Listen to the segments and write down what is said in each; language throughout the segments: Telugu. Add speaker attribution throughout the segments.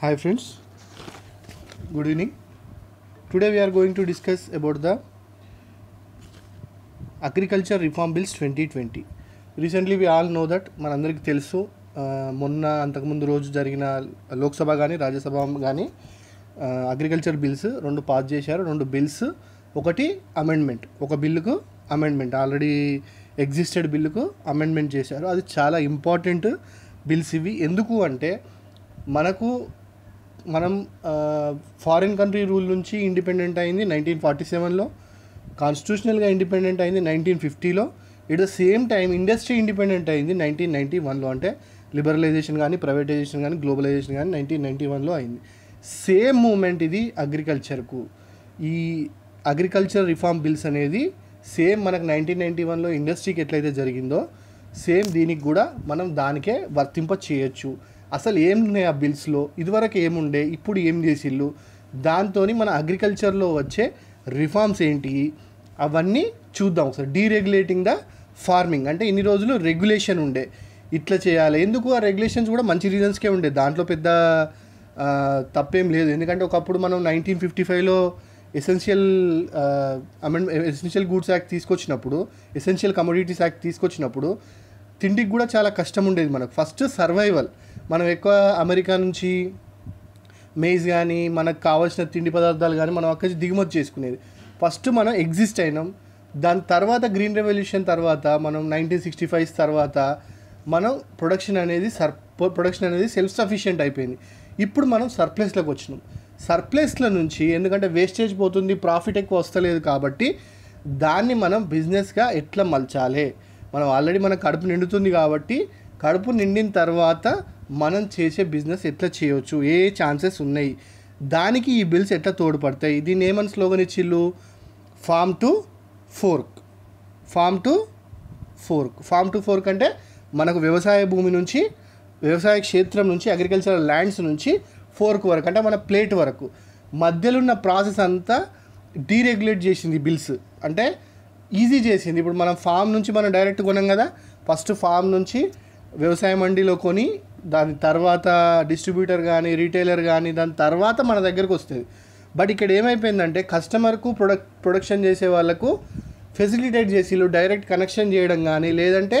Speaker 1: hi friends good evening today we are going to discuss about the agriculture reform bills twenty twenty recently we all know that మనందరికీ తెలుసు మొన్న అంతకుముందు రోజు జరిగిన లోక్సభ కానీ రాజ్యసభ కానీ అగ్రికల్చర్ బిల్స్ రెండు పాస్ చేశారు రెండు బిల్స్ ఒకటి అమెండ్మెంట్ ఒక బిల్లుకు అమెండ్మెంట్ ఆల్రెడీ ఎగ్జిస్టెడ్ బిల్లుకు అమెండ్మెంట్ చేశారు అది చాలా ఇంపార్టెంట్ బిల్స్ ఇవి ఎందుకు అంటే మనకు మనం ఫారిన్ కంట్రీ రూల్ నుంచి ఇండిపెండెంట్ అయింది నైన్టీన్ ఫార్టీ సెవెన్లో కాన్స్టిట్యూషనల్గా ఇండిపెండెంట్ అయింది నైన్టీన్ ఫిఫ్టీలో it the same time industry independent అయింది నైన్టీన్ నైన్టీ వన్లో అంటే లిబరలైజేషన్ కానీ ప్రైవేటైజేషన్ కానీ గ్లోబలైజేషన్ కానీ నైన్టీన్ నైంటీ వన్లో అయింది సేమ్ మూమెంట్ ఇది అగ్రికల్చర్కు ఈ అగ్రికల్చర్ రిఫార్మ్ బిల్స్ అనేది సేమ్ మనకు నైన్టీన్ నైన్టీ వన్లో ఇండస్ట్రీకి ఎట్లయితే జరిగిందో సేమ్ దీనికి కూడా మనం దానికే వర్తింప చేయొచ్చు అసలు ఏమున్నాయి ఆ బిల్స్లో ఇదివరకు ఏముండే ఇప్పుడు ఏం చేసిళ్ళు దాంతో మన అగ్రికల్చర్లో వచ్చే రిఫార్మ్స్ ఏంటి అవన్నీ చూద్దాం ఒకసారి డీరెగ్యులేటింగ్ ద ఫార్మింగ్ అంటే ఇన్ని రోజులు రెగ్యులేషన్ ఉండే ఇట్లా చేయాలి ఎందుకు ఆ రెగ్యులేషన్స్ కూడా మంచి రీజన్స్కే ఉండే దాంట్లో పెద్ద తప్పేం లేదు ఎందుకంటే ఒకప్పుడు మనం నైన్టీన్ ఫిఫ్టీ ఫైవ్లో essential amend essential goods act తీసుకొచ్చినప్పుడు ఎసెన్షియల్ కమోడిటీస్ యాక్ట్ తీసుకొచ్చినప్పుడు తిండికి కూడా చాలా కష్టం ఉండేది మనకు ఫస్ట్ సర్వైవల్ మనం ఎక్కువ అమెరికా నుంచి మేజ్ కానీ మనకు కావాల్సిన తిండి పదార్థాలు కానీ మనం అక్కడి దిగుమతి చేసుకునేది ఫస్ట్ మనం ఎగ్జిస్ట్ అయినాం దాని తర్వాత గ్రీన్ రెవల్యూషన్ తర్వాత మనం నైన్టీన్ సిక్స్టీ ఫైవ్ తర్వాత మనం ప్రొడక్షన్ అనేది సర్ ప్రొడక్షన్ అనేది సెల్ఫ్ సఫిషియెంట్ అయిపోయింది ఇప్పుడు మనం సర్ప్లెస్లోకి వచ్చినాం సర్ప్లెస్ల నుంచి ఎందుకంటే వేస్టేజ్ పోతుంది ప్రాఫిట్ ఎక్కువ వస్తలేదు కాబట్టి దాన్ని మనం బిజినెస్గా ఎట్లా మలచాలి మనం ఆల్రెడీ మన కడుపు నిండుతుంది కాబట్టి కడుపు నిండిన తర్వాత మనం చేసే బిజినెస్ ఎట్లా చేయవచ్చు ఏ ఛాన్సెస్ ఉన్నాయి దానికి ఈ బిల్స్ ఎట్లా తోడ్పడతాయి దీన్ని ఏమని స్లోగన్ ఇచ్చిల్లు farm to fork farm to fork farm to fork అంటే మనకు వ్యవసాయ భూమి నుంచి వ్యవసాయ క్షేత్రం నుంచి అగ్రికల్చరల్ ల్యాండ్స్ నుంచి ఫోర్క్ వరకు అంటే మన ప్లేట్ వరకు మధ్యలో ఉన్న ప్రాసెస్ అంతా డీరెగ్యులేట్ చేసింది బిల్స్ అంటే ఈజీ చేసింది ఇప్పుడు మనం ఫామ్ నుంచి మనం డైరెక్ట్ కొనాం కదా ఫస్ట్ ఫామ్ నుంచి వ్యవసాయ మండీలో కొని దాని తర్వాత డిస్ట్రిబ్యూటర్ కానీ రీటైలర్ కానీ దాని తర్వాత మన దగ్గరకు వస్తుంది బట్ ఇక్కడ ఏమైపోయిందంటే కస్టమర్కు ప్రొడక్ట్ ప్రొడక్షన్ చేసే వాళ్ళకు ఫెసిలిటేట్ చేసి డైరెక్ట్ కనెక్షన్ చేయడం కానీ లేదంటే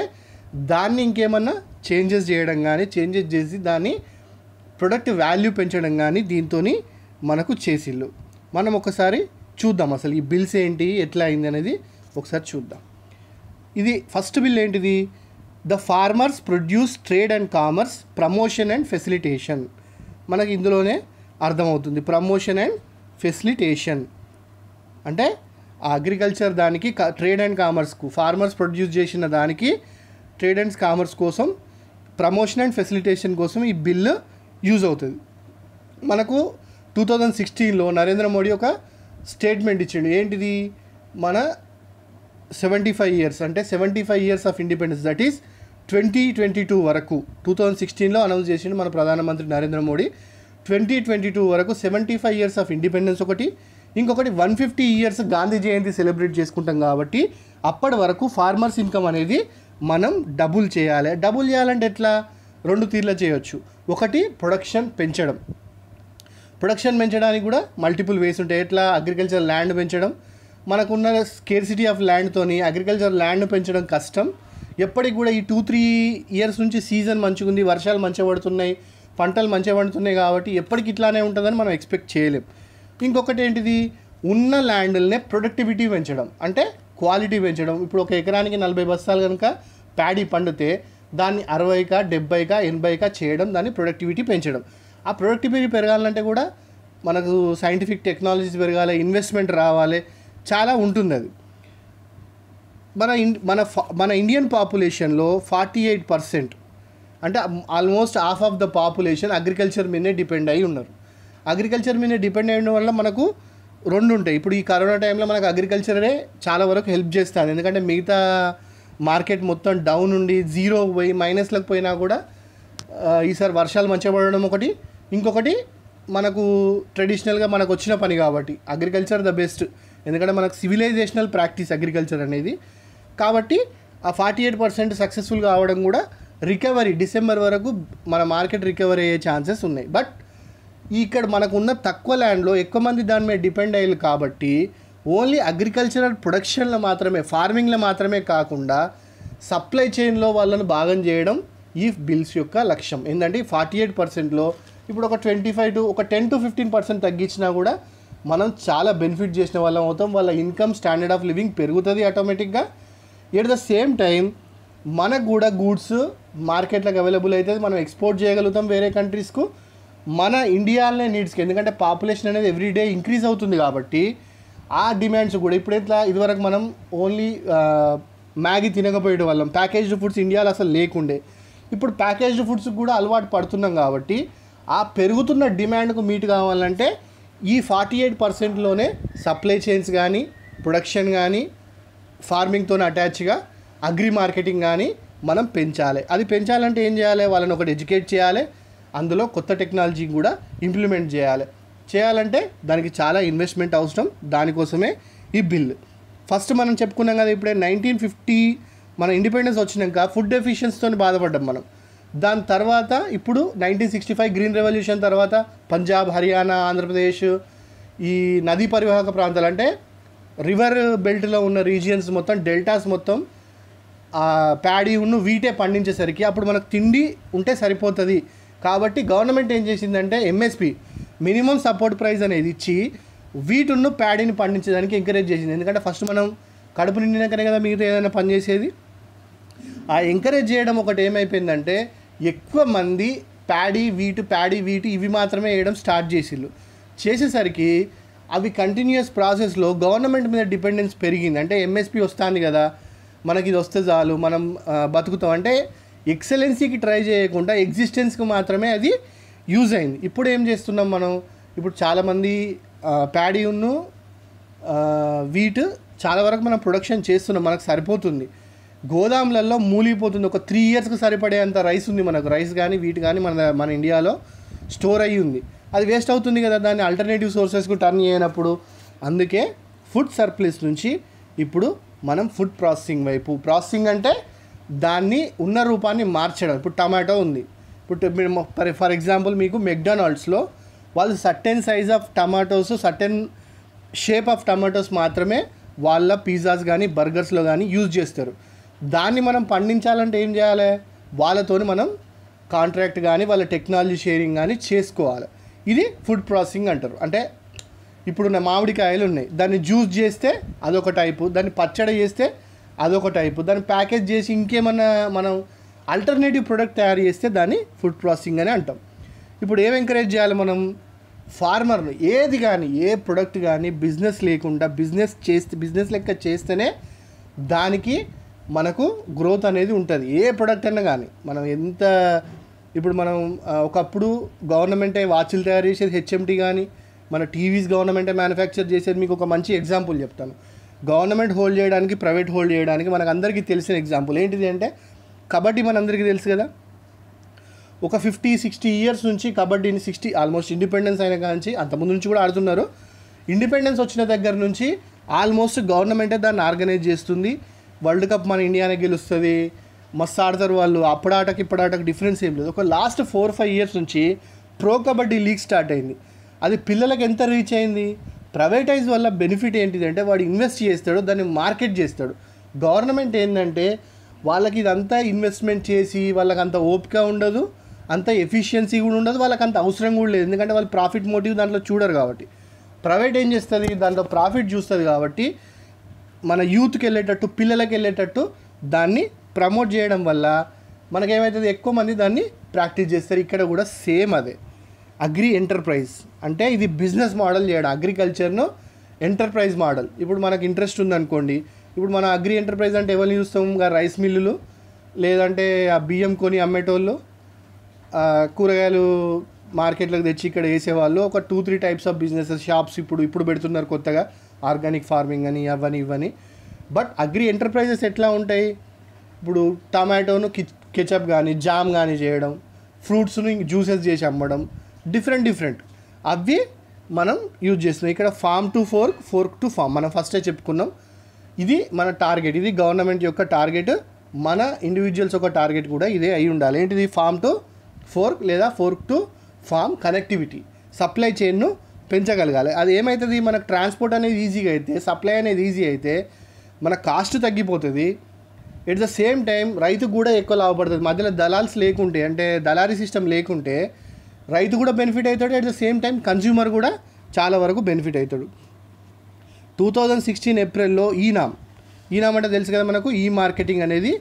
Speaker 1: దాన్ని ఇంకేమన్నా చేంజెస్ చేయడం కానీ చేంజెస్ చేసి దాన్ని ప్రొడక్ట్ వాల్యూ పెంచడం కానీ దీంతో మనకు చేసిళ్ళు మనం ఒకసారి చూద్దాం అసలు ఈ బిల్స్ ఏంటి ఎట్లా అయింది అనేది ఒకసారి చూద్దాం ఇది ఫస్ట్ బిల్ ఏంటిది the farmers produce trade and commerce promotion and facilitation మనకి ఇందులోనే అర్థమవుతుంది ప్రమోషన్ అండ్ ఫెసిలిటేషన్ అంటే అగ్రికల్చర్ దానికి ట్రేడ్ అండ్ కామర్స్కు ఫార్మర్స్ ప్రొడ్యూస్ చేసిన దానికి ట్రేడ్ అండ్ కామర్స్ కోసం ప్రమోషన్ అండ్ ఫెసిలిటేషన్ కోసం ఈ బిల్లు యూజ్ అవుతుంది మనకు టూ థౌజండ్ సిక్స్టీన్లో నరేంద్ర మోడీ ఒక స్టేట్మెంట్ ఇచ్చిండు ఏంటిది మన సెవెంటీ ఫైవ్ ఇయర్స్ అంటే seventy five years of independence that is twenty twenty two వరకు టూ థౌజండ్ సిక్స్టీన్లో అనౌన్స్ చేసిండు మన ప్రధానమంత్రి Narendra Modi twenty twenty two వరకు seventy five years of independence ఒకటి ఇంకొకటి one fifty years Gandhi Jayanti celebrate చేసుకుంటాం కాబట్టి అప్పటి వరకు ఫార్మర్స్ ఇన్కమ్ అనేది మనం డబుల్ చేయాలి డబుల్ చేయాలంటే ఎట్లా రెండు తీర్ల చేయొచ్చు ఒకటి ప్రొడక్షన్ పెంచడం ప్రొడక్షన్ పెంచడానికి కూడా మల్టిపుల్ వేస్ ఉంటాయి ఎట్లా అగ్రికల్చర్ ల్యాండ్ పెంచడం మనకున్న స్కేర్సిటీ ఆఫ్ ల్యాండ్తోని అగ్రికల్చర్ ల్యాండ్ పెంచడం కష్టం ఎప్పటికి కూడా ఈ టూ త్రీ ఇయర్స్ నుంచి సీజన్ మంచిగా ఉంది వర్షాలు మంచిగా పడుతున్నాయి పంటలు మంచిగా పడుతున్నాయి కాబట్టి ఎప్పటికి ఇట్లానే ఉంటుందని మనం ఎక్స్పెక్ట్ చేయలేం ఇంకొకటి ఏంటిది ఉన్న ల్యాండ్లనే ప్రొడక్టివిటీ పెంచడం అంటే క్వాలిటీ పెంచడం ఇప్పుడు ఒక ఎకరానికి నలభై బస్తాలు కనుక ప్యాడీ పండితే దాన్ని అరవైకా డెబ్బైకా ఎనభైకా చేయడం దాన్ని ప్రొడక్టివిటీ పెంచడం ఆ ప్రొడక్టివిటీ పెరగాలంటే కూడా మనకు సైంటిఫిక్ టెక్నాలజీస్ పెరగాలి ఇన్వెస్ట్మెంట్ రావాలి చాలా ఉంటుంది అది మన మన మన ఇండియన్ పాపులేషన్లో ఫార్టీ ఎయిట్ పర్సెంట్ అంటే almost half of the population agriculture మీదనే డిపెండ్ అయి ఉన్నారు అగ్రికల్చర్ మీద డిపెండ్ అయ్యడం వల్ల మనకు రెండు ఉంటాయి ఇప్పుడు ఈ కరోనా టైంలో మనకు అగ్రికల్చరే చాలా వరకు హెల్ప్ చేస్తుంది ఎందుకంటే మిగతా మార్కెట్ మొత్తం డౌన్ ఉండి జీరో పోయి మైనస్లకు పోయినా కూడా ఈసారి వర్షాలు మంచిగా పడడం ఒకటి ఇంకొకటి మనకు ట్రెడిషనల్గా మనకు వచ్చిన పని కాబట్టి అగ్రికల్చర్ ద బెస్ట్ ఎందుకంటే మనకు సివిలైజేషనల్ ప్రాక్టీస్ అగ్రికల్చర్ అనేది కాబట్టి ఆ ఫార్టీ ఎయిట్ పర్సెంట్ సక్సెస్ఫుల్ కావడం కూడా రికవరీ డిసెంబర్ వరకు మన మార్కెట్ రికవరీ అయ్యే ఛాన్సెస్ ఉన్నాయి బట్ ఇక్కడ మనకున్న తక్కువ ల్యాండ్లో ఎక్కువ మంది దాని మీద డిపెండ్ అయ్యారు కాబట్టి ఓన్లీ అగ్రికల్చరల్ ప్రొడక్షన్లో మాత్రమే ఫార్మింగ్లో మాత్రమే కాకుండా సప్లై చైన్లో వాళ్ళను భాగం చేయడం ఈ బిల్స్ యొక్క లక్ష్యం ఏంటంటే ఫార్టీ ఎయిట్ పర్సెంట్లో ఇప్పుడు ఒక ట్వంటీ ఫైవ్ టు ఒక టెన్ టు ఫిఫ్టీన్ పర్సెంట్ తగ్గించినా కూడా మనం చాలా బెనిఫిట్ చేసిన వాళ్ళం అవుతాం వాళ్ళ ఇన్కమ్ స్టాండర్డ్ ఆఫ్ లివింగ్ పెరుగుతుంది ఆటోమేటిక్గా ఎట్ ద సేమ్ టైం మనకు కూడా గూడ్స్ మార్కెట్లకు అవైలబుల్ అవుతుంది మనం ఎక్స్పోర్ట్ చేయగలుగుతాం వేరే కంట్రీస్కు మన ఇండియాలోనే నీడ్స్కి ఎందుకంటే పాపులేషన్ అనేది ఎవ్రీ డే ఇంక్రీజ్ అవుతుంది కాబట్టి ఆ డిమాండ్స్ కూడా ఇప్పుడు ఇదివరకు మనం ఓన్లీ మ్యాగీ తినకపోయే వాళ్ళం ప్యాకేజ్డ్ ఫుడ్స్ ఇండియాలో అసలు లేకుండే ఇప్పుడు ప్యాకేజ్డ్ ఫుడ్స్ కూడా అలవాటు పడుతున్నాం కాబట్టి ఆ పెరుగుతున్న డిమాండ్కు మీట్ కావాలంటే ఈ ఫార్టీ ఎయిట్ పర్సెంట్లోనే సప్లై చైన్స్ కానీ ప్రొడక్షన్ కానీ ఫార్మింగ్తో అటాచ్గా అగ్రి మార్కెటింగ్ కానీ మనం పెంచాలి అది పెంచాలంటే ఏం చేయాలి వాళ్ళని ఒకటి ఎడ్యుకేట్ చేయాలి అందులో కొత్త టెక్నాలజీ కూడా ఇంప్లిమెంట్ చేయాలి చేయాలంటే దానికి చాలా ఇన్వెస్ట్మెంట్ అవసరం దానికోసమే ఈ బిల్ ఫస్ట్ మనం చెప్పుకున్నాం కదా ఇప్పుడే నైన్టీన్ ఫిఫ్టీ మన ఇండిపెండెన్స్ వచ్చినాక ఫుడ్ ఎఫిషియన్స్తో బాధపడ్డాం మనం దాని తర్వాత ఇప్పుడు nineteen sixty five green revolution తర్వాత పంజాబ్ హర్యానా ఆంధ్రప్రదేశ్ ఈ నదీ పరివాహక ప్రాంతాలు అంటే రివర్ బెల్ట్లో ఉన్న రీజియన్స్ మొత్తం డెల్టాస్ మొత్తం ప్యాడీ ఉన్న వీటే పండించేసరికి అప్పుడు మనకు తిండి ఉంటే సరిపోతుంది కాబట్టి గవర్నమెంట్ ఏం చేసిందంటే ఎంఎస్పి మినిమం సపోర్ట్ ప్రైస్ అనేది ఇచ్చి వీటును ప్యాడీని పండించడానికి ఎంకరేజ్ చేసింది ఎందుకంటే ఫస్ట్ మనం కడుపు నిండినాకనే కదా మీరు ఏదైనా పని చేసేది ఆ ఎంకరేజ్ చేయడం ఒకటి ఏమైపోయిందంటే ఎక్కువ మంది ప్యాడీ వీటు ప్యాడీ వీటు ఇవి మాత్రమే వేయడం స్టార్ట్ చేసిళ్ళు చేసేసరికి అవి కంటిన్యూస్ ప్రాసెస్లో గవర్నమెంట్ మీద డిపెండెన్స్ పెరిగింది అంటే ఎంఎస్పి వస్తుంది కదా మనకి ఇది వస్తే చాలు మనం బతుకుతాం అంటే ఎక్సలెన్సీకి ట్రై చేయకుండా ఎగ్జిస్టెన్స్కి మాత్రమే అది యూజ్ అయింది ఇప్పుడు ఏం చేస్తున్నాం మనం ఇప్పుడు చాలామంది ప్యాడీ ఉన్ను వీట్ చాలా వరకు మనం ప్రొడక్షన్ చేస్తున్నాం మనకు సరిపోతుంది గోదాములలో మూలిగిపోతుంది ఒక త్రీ ఇయర్స్కి సరిపడేంత రైస్ ఉంది మనకు రైస్ కానీ వీట్ కానీ మన మన ఇండియాలో స్టోర్ అయ్యి ఉంది అది వేస్ట్ అవుతుంది కదా దాన్ని ఆల్టర్నేటివ్ సోర్సెస్కు టర్న్ చేయనప్పుడు అందుకే ఫుడ్ సర్ప్లీస్ నుంచి ఇప్పుడు మనం ఫుడ్ ప్రాసెసింగ్ వైపు ప్రాసెసింగ్ అంటే దాన్ని ఉన్న రూపాన్ని మార్చడం ఇప్పుడు టమాటో ఉంది ఇప్పుడు ఫర్ ఫర్ ఎగ్జాంపుల్ మీకు మెక్డొనాల్డ్స్లో వాళ్ళు certain size of tomatoes certain shape of tomatoes మాత్రమే వాళ్ళ పిజ్జాస్ కానీ బర్గర్స్లో కానీ యూజ్ చేస్తారు దాన్ని మనం పండించాలంటే ఏం చేయాలి వాళ్ళతో మనం కాంట్రాక్ట్ కానీ వాళ్ళ టెక్నాలజీ షేరింగ్ కానీ చేసుకోవాలి ఇది ఫుడ్ ప్రాసెసింగ్ అంటారు అంటే ఇప్పుడున్న మామిడికాయలు ఉన్నాయి దాన్ని జ్యూస్ చేస్తే అదొక టైపు దాన్ని పచ్చడి చేస్తే అదొక టైపు దాన్ని ప్యాకేజ్ చేసి ఇంకేమన్నా మనం అల్టర్నేటివ్ ప్రొడక్ట్ తయారు చేస్తే దాన్ని ఫుడ్ ప్రాసెసింగ్ అని అంటాం ఇప్పుడు ఏం ఎంకరేజ్ చేయాలి మనం ఫార్మర్లు ఏది కానీ ఏ ప్రొడక్ట్ కానీ బిజినెస్ లేకుండా బిజినెస్ చేస్తే బిజినెస్ లెక్క చేస్తేనే దానికి మనకు గ్రోత్ అనేది ఉంటుంది ఏ ప్రొడక్ట్ అయినా కానీ మనం ఎంత ఇప్పుడు మనం ఒకప్పుడు గవర్నమెంటే వాచ్లు తయారు చేసేది హెచ్ఎంటీ కానీ మన టీవీస్ గవర్నమెంటే మ్యానుఫ్యాక్చర్ చేసేది మీకు ఒక మంచి ఎగ్జాంపుల్ చెప్తాను గవర్నమెంట్ హోల్డ్ చేయడానికి ప్రైవేట్ హోల్డ్ చేయడానికి మనకు అందరికీ తెలిసిన ఎగ్జాంపుల్ ఏంటిది అంటే కబడ్డీ మనందరికీ తెలుసు కదా ఒక ఫిఫ్టీ సిక్స్టీ ఇయర్స్ నుంచి కబడ్డీని సిక్స్టీ ఆల్మోస్ట్ ఇండిపెండెన్స్ అయిన కానీ అంతకుముందు నుంచి కూడా ఆడుతున్నారు ఇండిపెండెన్స్ వచ్చిన దగ్గర నుంచి ఆల్మోస్ట్ గవర్నమెంటే దాన్ని ఆర్గనైజ్ చేస్తుంది వరల్డ్ కప్ మన ఇండియానే గెలుస్తుంది మస్తు ఆడతారు వాళ్ళు అప్పుడాటకి ఇప్పుడాటకి డిఫరెన్స్ ఏం లేదు ఒక లాస్ట్ ఫోర్ ఫైవ్ ఇయర్స్ నుంచి ప్రో కబడ్డీ లీగ్ స్టార్ట్ అయింది అది పిల్లలకు ఎంత రీచ్ అయింది ప్రైవేటైజ్ వల్ల బెనిఫిట్ ఏంటిదంటే వాడు ఇన్వెస్ట్ చేస్తాడు దాన్ని మార్కెట్ చేస్తాడు గవర్నమెంట్ ఏంటంటే వాళ్ళకి ఇదంతా ఇన్వెస్ట్మెంట్ చేసి వాళ్ళకి అంత ఓపిక ఉండదు అంత ఎఫిషియన్సీ కూడా ఉండదు వాళ్ళకి అంత అవసరం కూడా లేదు ఎందుకంటే వాళ్ళు ప్రాఫిట్ మోటివ్ దాంట్లో చూడరు కాబట్టి ప్రైవేట్ ఏం చేస్తుంది దాంట్లో ప్రాఫిట్ చూస్తుంది కాబట్టి మన యూత్కి వెళ్ళేటట్టు పిల్లలకి వెళ్ళేటట్టు దాన్ని ప్రమోట్ చేయడం వల్ల మనకేమవుతుంది ఎక్కువ మంది దాన్ని ప్రాక్టీస్ చేస్తారు ఇక్కడ కూడా సేమ్ అదే అగ్రి ఎంటర్ప్రైజ్ అంటే ఇది బిజినెస్ మోడల్ చేయడం అగ్రికల్చర్ను ఎంటర్ప్రైజ్ మోడల్ ఇప్పుడు మనకు ఇంట్రెస్ట్ ఉందనుకోండి ఇప్పుడు మన అగ్రి ఎంటర్ప్రైజ్ అంటే ఎవరిని చూస్తాం రైస్ మిల్లులు లేదంటే ఆ బియ్యం కొని అమ్మేటోళ్ళు కూరగాయలు మార్కెట్లోకి తెచ్చి ఇక్కడ వేసేవాళ్ళు ఒక two three types of business shops ఇప్పుడు ఇప్పుడు పెడుతున్నారు కొత్తగా ఆర్గానిక్ ఫార్మింగ్ అని అవని ఇవని బట్ అగ్రి ఎంటర్ప్రైజెస్ ఎట్లా ఉంటాయి ఇప్పుడు టమాటోను కెచప్ కానీ జామ్ కానీ చేయడం ఫ్రూట్స్ని జ్యూసెస్ చేసి అమ్మడం డిఫరెంట్ డిఫరెంట్ అవి మనం యూజ్ చేస్తున్నాం ఇక్కడ farm to fork fork to farm మనం ఫస్టే చెప్పుకున్నాం ఇది మన టార్గెట్ ఇది గవర్నమెంట్ యొక్క టార్గెట్ మన ఇండివిజువల్స్ ఒక టార్గెట్ కూడా ఇదే అయి ఉండాలి ఏంటిది ఫామ్ టు ఫోర్క్ లేదా fork to farm connectivity supply చైన్ను పెంచగలగాలి అది ఏమవుతుంది మనకు ట్రాన్స్పోర్ట్ అనేది ఈజీగా అయితే సప్లై అనేది ఈజీ అయితే మన కాస్ట్ తగ్గిపోతుంది ఎట్ ద సేమ్ టైం రైతు కూడా ఎక్కువ లాభపడుతుంది మధ్యలో దళాల్స్ లేకుంటే అంటే దళారీ సిస్టమ్ లేకుంటే రైతు కూడా బెనిఫిట్ అవుతాడు at the same time consumer కూడా చాలా వరకు బెనిఫిట్ అవుతాడు టూ థౌజండ్ సిక్స్టీన్ ఏప్రిల్లో ఈనామ్ ఈనామ్ అంటే తెలుసు కదా మనకు ఈ మార్కెటింగ్ అనేది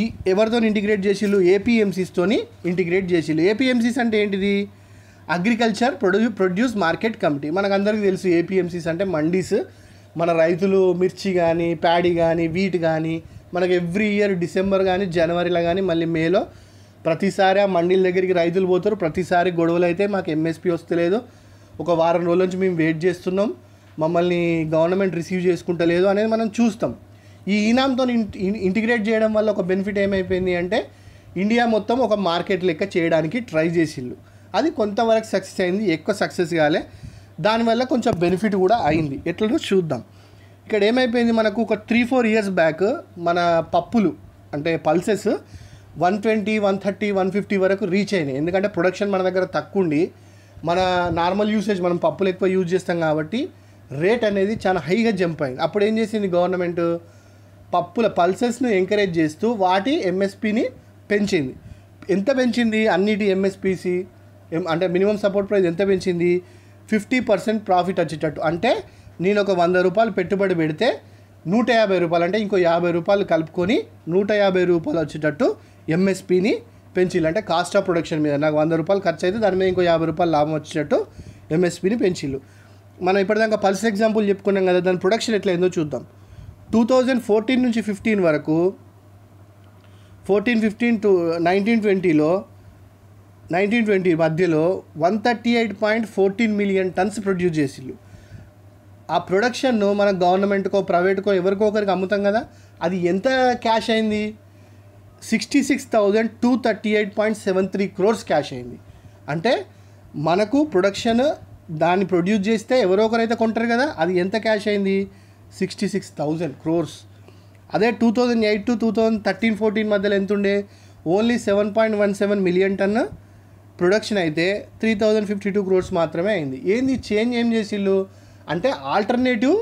Speaker 1: ఈ ఎవరితో ఇంటిగ్రేట్ చేసిళ్ళు ఏపీఎంసీస్తోని ఇంటిగ్రేట్ చేసిళ్ళు ఏపీఎంసీస్ అంటే ఏంటిది agriculture produ produce market committee మనకందరికీ తెలుసు ఏపీఎంసీస్ అంటే మండీస్ మన రైతులు మిర్చి కానీ ప్యాడీ కానీ వీట్ కానీ మనకు ఎవ్రీ ఇయర్ డిసెంబర్ కానీ జనవరిలో కానీ మళ్ళీ మేలో ప్రతిసారి ఆ మండీల దగ్గరికి రైతులు పోతారు ప్రతిసారి గొడవలు అయితే మాకు ఎంఎస్పీ వస్తలేదు ఒక వారం రోజుల నుంచి మేము వెయిట్ చేస్తున్నాం మమ్మల్ని గవర్నమెంట్ రిసీవ్ చేసుకుంటలేదు అనేది మనం చూస్తాం ఈ ఈనాంతో ఇంటిగ్రేట్ చేయడం వల్ల ఒక బెనిఫిట్ ఏమైపోయింది అంటే ఇండియా మొత్తం ఒక మార్కెట్ లెక్క చేయడానికి ట్రై చేసిండు అది కొంతవరకు సక్సెస్ అయింది ఎక్కువ సక్సెస్ కాలే దానివల్ల కొంచెం బెనిఫిట్ కూడా అయింది ఎట్లనో చూద్దాం ఇక్కడ ఏమైపోయింది మనకు ఒక త్రీ ఫోర్ ఇయర్స్ బ్యాక్ మన పప్పులు అంటే pulses one twenty one thirty one fifty వరకు రీచ్ అయినాయి ఎందుకంటే ప్రొడక్షన్ మన దగ్గర తక్కువ ఉండి మన నార్మల్ యూసేజ్ మనం పప్పులు ఎక్కువ యూజ్ చేస్తాం కాబట్టి రేట్ అనేది చాలా హైగా జంప్ అయింది అప్పుడు ఏం చేసింది గవర్నమెంట్ పప్పుల పల్సెస్ను ఎంకరేజ్ చేస్తూ వాటి ఎంఎస్పిని పెంచింది ఎంత పెంచింది అన్నిటి ఎంఎస్పిసి అంటే మినిమం సపోర్ట్ ప్రైస్ ఎంత పెంచింది ఫిఫ్టీ పర్సెంట్ ప్రాఫిట్ వచ్చేటట్టు అంటే నేను ఒక వంద రూపాయలు పెట్టుబడి పెడితే నూట యాభై రూపాయలు అంటే ఇంకో యాభై రూపాయలు కలుపుకొని నూట యాభై రూపాయలు వచ్చేటట్టు ఎంఎస్పిని పెంచిల్లు అంటే కాస్ట్ ఆఫ్ ప్రొడక్షన్ మీద నాకు వంద రూపాయలు ఖర్చు అయితే దాని మీద ఇంకో యాభై రూపాయలు లాభం వచ్చేటట్టు ఎంఎస్పిని పెంచిల్లు మనం ఇప్పటిదాకా పల్స్ ఎగ్జాంపుల్ చెప్పుకున్నాం కదా దాని ప్రొడక్షన్ ఎట్లా ఏందో చూద్దాం టూ థౌజండ్ ఫోర్టీన్ నుంచి ఫిఫ్టీన్ వరకు ఫోర్టీన్ ఫిఫ్టీన్ టు నైన్టీన్ ట్వంటీలో నైన్టీన్ ట్వంటీ మధ్యలో one thirty eight point fourteen million tons produce చేసిళ్ళు ఆ ప్రొడక్షన్ను మన గవర్నమెంట్కో ప్రైవేట్కో ఎవరికో ఒకరికి అమ్ముతాం కదా అది ఎంత క్యాష్ అయింది sixty six thousand two thirty eight point seven three crores cash అయింది అంటే మనకు ప్రొడక్షన్ దాన్ని ప్రొడ్యూస్ చేస్తే ఎవరో ఒకరైతే కొంటారు కదా అది ఎంత క్యాష్ అయింది సిక్స్టీ సిక్స్ థౌజండ్ క్రోర్స్ అదే two thousand eight to two thousand thirteen fourteen మధ్యలో ఎంత ఉండే only seven point one seven million ton production అయితే three thousand fifty two crores మాత్రమే అయింది ఏంది చేంజ్ ఏం చేసిళ్ళు అంటే ఆల్టర్నేటివ్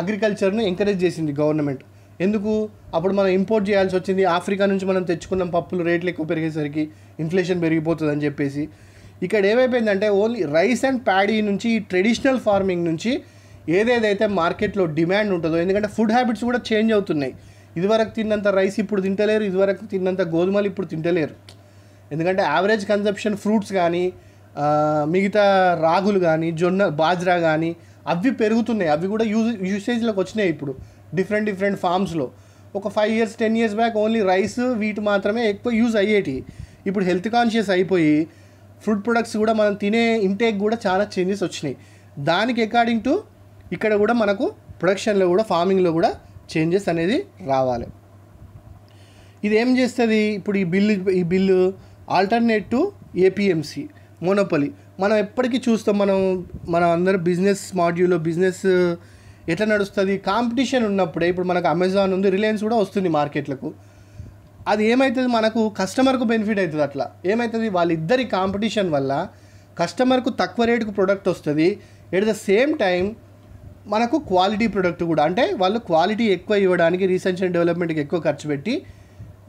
Speaker 1: అగ్రికల్చర్ను ఎంకరేజ్ చేసింది గవర్నమెంట్ ఎందుకు అప్పుడు మనం ఇంపోర్ట్ చేయాల్సి వచ్చింది ఆఫ్రికా నుంచి మనం తెచ్చుకున్న పప్పులు రేట్లు ఎక్కువ పెరిగేసరికి ఇన్ఫ్లేషన్ పెరిగిపోతుందని చెప్పేసి ఇక్కడ ఏమైపోయిందంటే ఓన్లీ రైస్ అండ్ ప్యాడీ నుంచి ట్రెడిషనల్ ఫార్మింగ్ నుంచి ఏదేదైతే మార్కెట్లో డిమాండ్ ఉంటుందో ఎందుకంటే ఫుడ్ హ్యాబిట్స్ కూడా చేంజ్ అవుతున్నాయి ఇదివరకు తిన్నంత రైస్ ఇప్పుడు తింటలేరు ఇదివరకు తిన్నంత గోధుమలు ఇప్పుడు తింటలేరు ఎందుకంటే యావరేజ్ కన్సెప్షన్ ఫ్రూట్స్ కానీ మిగతా రాగులు కానీ జొన్న బాజ్రా కానీ అవి పెరుగుతున్నాయి అవి కూడా యూజ్ యూసేజ్లోకి వచ్చినాయి ఇప్పుడు డిఫరెంట్ డిఫరెంట్ ఫామ్స్లో ఒక five years ten years back only rice wheat మాత్రమే ఎక్కువ యూజ్ అయ్యేటి ఇప్పుడు హెల్త్ కాన్షియస్ అయిపోయి ఫుడ్ ప్రొడక్ట్స్ కూడా మనం తినే ఇంటేక్ కూడా చాలా చేంజెస్ వచ్చినాయి దానికి అకార్డింగ్ టు ఇక్కడ కూడా మనకు ప్రొడక్షన్లో కూడా ఫార్మింగ్లో కూడా చేంజెస్ అనేది రావాలి ఇది ఏం చేస్తుంది ఇప్పుడు ఈ బిల్లు ఈ బిల్లు ఆల్టర్నేట్ టు ఏపీఎంసీ మోనోపలి మనం ఎప్పటికీ చూస్తాం మనం మన అందరూ బిజినెస్ మాడ్యూల్లో బిజినెస్ ఎట్లా నడుస్తుంది కాంపిటీషన్ ఉన్నప్పుడే ఇప్పుడు మనకు అమెజాన్ ఉంది రిలయన్స్ కూడా వస్తుంది మార్కెట్లకు అది ఏమవుతుంది మనకు కస్టమర్కు బెనిఫిట్ అవుతుంది అట్లా ఏమవుతుంది వాళ్ళిద్దరి కాంపిటీషన్ వల్ల కస్టమర్కు తక్కువ రేటుకు ప్రోడక్ట్ వస్తుంది ఎట్ ద సేమ్ టైం మనకు క్వాలిటీ ప్రోడక్ట్ కూడా అంటే వాళ్ళు క్వాలిటీ ఎక్కువ ఇవ్వడానికి రీసెర్చ్ అండ్ డెవలప్మెంట్కి ఎక్కువ ఖర్చు పెట్టి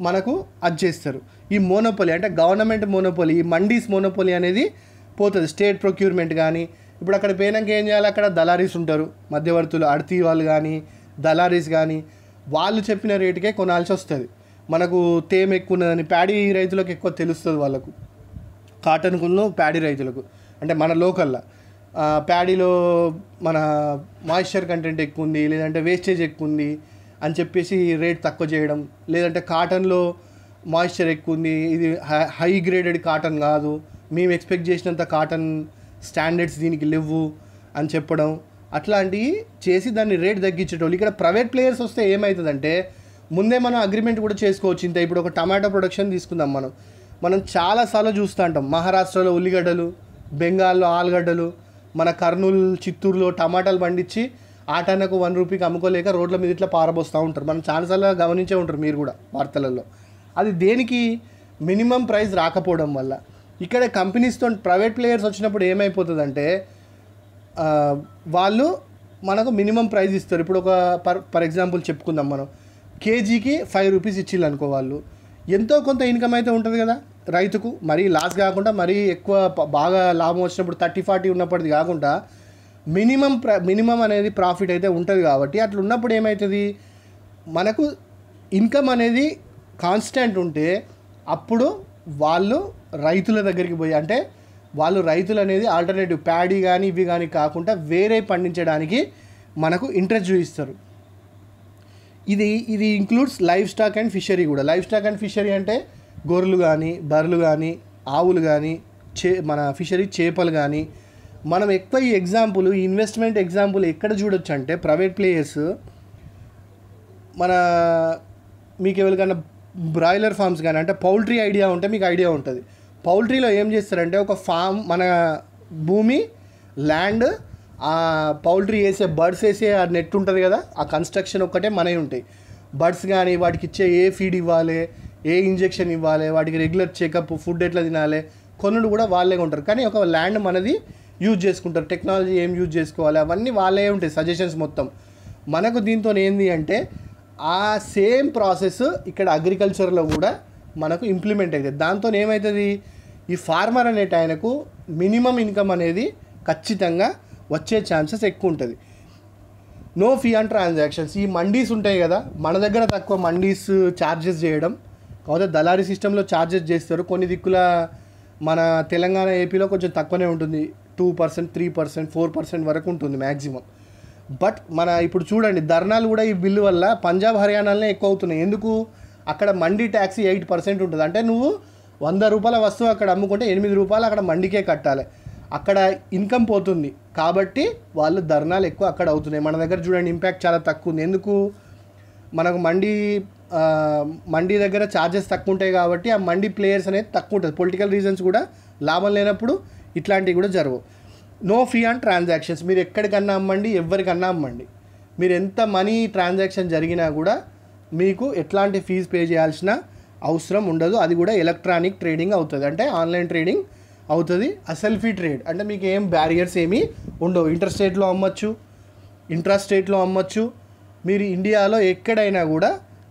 Speaker 1: మనకు అది చేస్తారు ఈ మోనోపోలి అంటే గవర్నమెంట్ మోనోపోలి ఈ మండీస్ మోనోపోలి అనేది పోతుంది స్టేట్ ప్రొక్యూర్మెంట్ కానీ ఇప్పుడు అక్కడ పోయినాక ఏం చేయాలి అక్కడ దళారీస్ ఉంటారు మధ్యవర్తులు అడతీ వాళ్ళు కానీ దళారీస్ కానీ వాళ్ళు చెప్పిన రేటుకే కొనాల్సి వస్తుంది మనకు తేమ ఎక్కువ ఉన్నదని ప్యాడీ రైతులకు ఎక్కువ తెలుస్తుంది వాళ్ళకు కాటన్ కుళ్ళు ప్యాడీ రైతులకు అంటే మన లోకల్లో ప్యాడీలో మన మాయిశ్చర్ కంటెంట్ ఎక్కువ ఉంది లేదంటే వేస్టేజ్ ఎక్కువ ఉంది అని చెప్పేసి రేట్ తక్కువ చేయడం లేదంటే కాటన్లో మాయిశ్చర్ ఎక్కువ ఉంది ఇది హై గ్రేడెడ్ కాటన్ కాదు మేము ఎక్స్పెక్ట్ చేసినంత కాటన్ స్టాండర్డ్స్ దీనికి లేవు అని చెప్పడం అట్లాంటివి చేసి దాన్ని రేట్ తగ్గించేటోళ్ళు ఇక్కడ ప్రైవేట్ ప్లేయర్స్ వస్తే ఏమవుతుందంటే ముందే మనం అగ్రిమెంట్ కూడా చేసుకోవచ్చు ఇంత ఇప్పుడు ఒక టమాటా ప్రొడక్షన్ తీసుకుందాం మనం మనం చాలాసార్లు చూస్తూ ఉంటాం మహారాష్ట్రలో ఉల్లిగడ్డలు బెంగాల్లో ఆలుగడ్డలు మన కర్నూలు చిత్తూరులో టమాటాలు పండించి ఆటానకు వన్ రూపీకి అమ్ముకోలేక రోడ్ల మీద ఇట్లా పారబోస్తూ ఉంటారు మనం చాలాసార్లు గమనించే ఉంటారు మీరు కూడా వార్తలలో అది దేనికి మినిమం ప్రైస్ రాకపోవడం వల్ల ఇక్కడ కంపెనీస్తో ప్రైవేట్ ప్లేయర్స్ వచ్చినప్పుడు ఏమైపోతుందంటే వాళ్ళు మనకు మినిమం ప్రైస్ ఇస్తారు ఇప్పుడు ఒక ఫర్ ఫర్ ఎగ్జాంపుల్ చెప్పుకుందాం మనం కేజీకి ఫైవ్ రూపీస్ ఇచ్చిళ్ళు అనుకో వాళ్ళు ఎంతో కొంత ఇన్కమ్ అయితే ఉంటుంది కదా రైతుకు మరీ లాస్ కాకుండా మరీ ఎక్కువ బాగా లాభం వచ్చినప్పుడు థర్టీ ఫార్టీ ఉన్నప్పటిది కాకుండా మినిమం ప్ర మినిమం అనేది ప్రాఫిట్ అయితే ఉంటుంది కాబట్టి అట్లా ఉన్నప్పుడు ఏమవుతుంది మనకు ఇన్కమ్ అనేది కాన్స్టెంట్ ఉంటే అప్పుడు వాళ్ళు రైతుల దగ్గరికి పోయి అంటే వాళ్ళు రైతులు అనేది ఆల్టర్నేటివ్ ప్యాడీ కానీ ఇవి కానీ కాకుండా వేరే పండించడానికి మనకు ఇంట్రెస్ట్ చూపిస్తారు ఇది ఇది includes livestock and fishery కూడా లైఫ్ స్టాక్ అండ్ ఫిషరీ అంటే గొర్రెలు కానీ బర్రెలు కానీ ఆవులు కానీ చే మన ఫిషరీ చేపలు కానీ మనం ఎక్కువ ఈ ఎగ్జాంపుల్ ఈ ఇన్వెస్ట్మెంట్ ఎగ్జాంపుల్ ఎక్కడ చూడొచ్చు అంటే ప్రైవేట్ ప్లేయర్స్ మన మీకు ఎవరికైనా బ్రాయిలర్ ఫార్మ్స్ కానీ అంటే పౌల్ట్రీ ఐడియా ఉంటే మీకు ఐడియా ఉంటుంది పౌల్ట్రీలో ఏం చేస్తారంటే ఒక ఫామ్ మన భూమి ల్యాండ్ ఆ పౌల్ట్రీ వేసే బర్డ్స్ వేసే ఆ నెట్ ఉంటుంది కదా ఆ కన్స్ట్రక్షన్ ఒక్కటే మనవి ఉంటాయి బర్డ్స్ కానీ వాటికి ఇచ్చే ఏ ఫీడ్ ఇవ్వాలి ఏ ఇంజెక్షన్ ఇవ్వాలి వాటికి రెగ్యులర్ చెకప్ ఫుడ్ ఎట్లా తినాలి కొనుడు కూడా వాళ్ళే ఉంటారు కానీ ఒక ల్యాండ్ మనది యూజ్ చేసుకుంటారు టెక్నాలజీ ఏం యూజ్ చేసుకోవాలి అవన్నీ వాళ్ళే ఉంటాయి సజెషన్స్ మొత్తం మనకు దీంతో ఏంది అంటే ఆ సేమ్ ప్రాసెస్ ఇక్కడ అగ్రికల్చర్లో కూడా మనకు ఇంప్లిమెంట్ అవుతుంది దాంతో ఏమవుతుంది ఈ ఫార్మర్ అనేటి ఆయనకు మినిమం ఇన్కమ్ అనేది ఖచ్చితంగా వచ్చే ఛాన్సెస్ ఎక్కువ ఉంటుంది నో ఫీ అండ్ ట్రాన్సాక్షన్స్ ఈ మండీస్ ఉంటాయి కదా మన దగ్గర తక్కువ మండీస్ ఛార్జెస్ చేయడం కాకపోతే దళారి సిస్టంలో ఛార్జెస్ చేస్తారు కొన్ని దిక్కుల మన తెలంగాణ ఏపీలో కొంచెం తక్కువనే ఉంటుంది two percent three percent four percent వరకు ఉంటుంది మ్యాక్సిమం బట్ మన ఇప్పుడు చూడండి ధర్నాలు కూడా ఈ బిల్లు వల్ల పంజాబ్ హర్యానాలనే ఎక్కువ అవుతున్నాయి ఎందుకు అక్కడ మండీ ట్యాక్సీ ఎయిట్ పర్సెంట్ ఉంటుంది అంటే నువ్వు వంద రూపాయల వస్తువు అక్కడ అమ్ముకుంటే ఎనిమిది రూపాయలు అక్కడ మండికే కట్టాలి అక్కడ ఇన్కమ్ పోతుంది కాబట్టి వాళ్ళు ధర్నాలు ఎక్కువ అక్కడ అవుతున్నాయి మన దగ్గర చూడండి ఇంపాక్ట్ చాలా తక్కువ ఉంది ఎందుకు మనకు మండి మండి దగ్గర ఛార్జెస్ తక్కువ ఉంటాయి కాబట్టి ఆ మండి ప్లేయర్స్ అనేది తక్కువ ఉంటుంది పొలిటికల్ రీజన్స్ కూడా లాభం లేనప్పుడు ఇట్లాంటివి కూడా జరగవు నో ఫీ ఆన్ ట్రాన్సాక్షన్స్ మీరు ఎక్కడికన్నా అమ్మండి ఎవరికన్నా అమ్మండి మీరు ఎంత మనీ ట్రాన్సాక్షన్ జరిగినా కూడా మీకు ఎట్లాంటి ఫీజు పే చేయాల్సిన అవసరం ఉండదు అది కూడా ఎలక్ట్రానిక్ ట్రేడింగ్ అవుతుంది అంటే ఆన్లైన్ ట్రేడింగ్ అవుతుంది అసెల్ఫీ ట్రేడ్ అంటే మీకు ఏం బ్యారియర్స్ ఏమీ ఉండవు ఇంటర్స్టేట్లో అమ్మచ్చు స్టేట్లో అమ్మచ్చు మీరు ఇండియాలో ఎక్కడైనా కూడా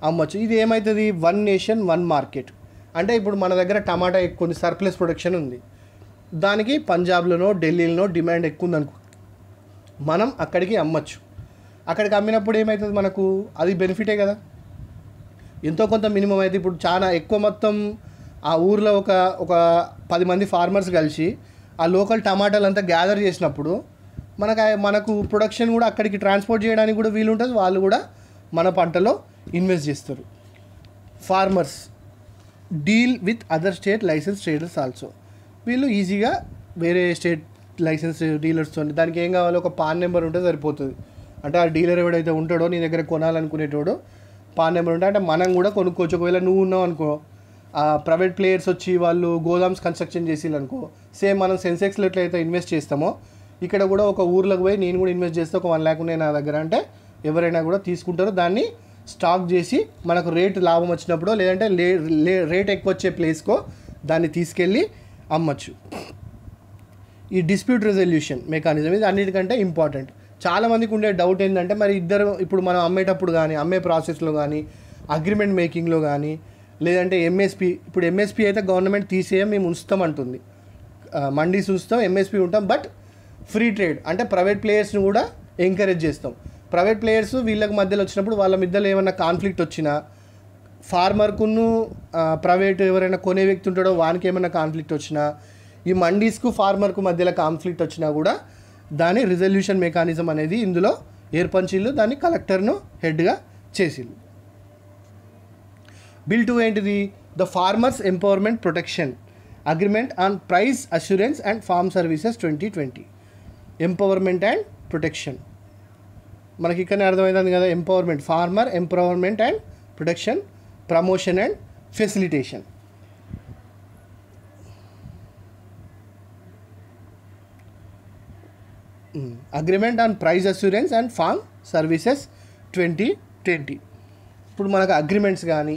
Speaker 1: అమ్మచ్చు ఇది ఏమవుతుంది వన్ నేషన్ వన్ మార్కెట్ అంటే ఇప్పుడు మన దగ్గర టమాటా కొన్ని సర్ప్లస్ ప్రొడక్షన్ ఉంది దానికి పంజాబ్లోనో ఢిల్లీలోనో డిమాండ్ ఎక్కువ ఉందనుకో మనం అక్కడికి అమ్మచ్చు అక్కడికి అమ్మినప్పుడు ఏమవుతుంది మనకు అది బెనిఫిటే కదా ఎంతో కొంత మినిమం అయితే ఇప్పుడు చాలా ఎక్కువ మొత్తం ఆ ఊర్లో ఒక ఒక పది మంది ఫార్మర్స్ కలిసి ఆ లోకల్ టమాటాలు అంతా గ్యాదర్ చేసినప్పుడు మనకు మనకు ప్రొడక్షన్ కూడా అక్కడికి ట్రాన్స్పోర్ట్ చేయడానికి కూడా వీలు ఉంటుంది వాళ్ళు కూడా మన పంటలో ఇన్వెస్ట్ చేస్తారు farmers deal with other state license traders also వీళ్ళు ఈజీగా వేరే స్టేట్ లైసెన్స్ డీలర్స్తో దానికి ఏం కావాలో ఒక పాన్ నెంబర్ ఉంటే సరిపోతుంది అంటే ఆ డీలర్ ఎవడైతే ఉంటాడో నీ దగ్గర కొనాలనుకునేటోడో పాన్ నెంబర్ ఉంటాయి అంటే మనం కూడా కొనుక్కోవచ్చు ఒకవేళ నువ్వు ఉన్నావు అనుకో ప్రైవేట్ ప్లేయర్స్ వచ్చి వాళ్ళు గోదామ్స్ కన్స్ట్రక్షన్ చేసేళ్ళు అనుకో సేమ్ మనం సెన్సెక్స్లో ఎట్లయితే ఇన్వెస్ట్ చేస్తామో ఇక్కడ కూడా ఒక ఊర్లోకి పోయి నేను కూడా ఇన్వెస్ట్ చేస్తే ఒక వన్ ల్యాక్ ఉన్నాయి నా దగ్గర అంటే ఎవరైనా కూడా తీసుకుంటారు దాన్ని స్టాక్ చేసి మనకు రేట్ లాభం వచ్చినప్పుడు లేదంటే రేట్ ఎక్కువ వచ్చే ప్లేస్కో దాన్ని తీసుకెళ్ళి అమ్మచ్చు ఈ డిస్ప్యూట్ రెజల్యూషన్ మెకానిజం ఇది అన్నిటికంటే ఇంపార్టెంట్ చాలామందికి ఉండే డౌట్ ఏంటంటే మరి ఇద్దరు ఇప్పుడు మనం అమ్మేటప్పుడు కానీ అమ్మే ప్రాసెస్లో కానీ అగ్రిమెంట్ మేకింగ్లో కానీ లేదంటే ఎంఎస్పి ఇప్పుడు ఎంఎస్పి అయితే గవర్నమెంట్ తీసేయం మేము ఉంచుతాం అంటుంది మండీస్ ఉంచుతాం ఎంఎస్పి ఉంటాం బట్ ఫ్రీ ట్రేడ్ అంటే ప్రైవేట్ ప్లేయర్స్ని కూడా ఎంకరేజ్ చేస్తాం ప్రైవేట్ ప్లేయర్స్ వీళ్ళకి మధ్యలో వచ్చినప్పుడు వాళ్ళ మిద్దలు ఏమైనా కాన్ఫ్లిక్ట్ వచ్చినా ఫార్మర్కును ప్రైవేట్ ఎవరైనా కొనే వ్యక్తి ఉంటాడో వానికి ఏమైనా కాన్ఫ్లిక్ట్ వచ్చినా ఈ మండీస్కు ఫార్మర్కు మధ్యలో కాన్ఫ్లిక్ట్ వచ్చినా కూడా దాని రిజల్యూషన్ మెకానిజం అనేది ఇందులో ఏర్పంచిల్లు దాన్ని కలెక్టర్ను హెడ్గా చేసిల్లు బిల్ టూ ఏంటిది the farmers empowerment protection agreement on price assurance and farm services twenty twenty empowerment and protection మనకి ఇక్కడనే అర్థమవుతుంది కదా empowerment farmer empowerment and protection promotion and facilitation agreement on price assurance and farm services twenty twenty ఇప్పుడు మనకు అగ్రిమెంట్స్ కానీ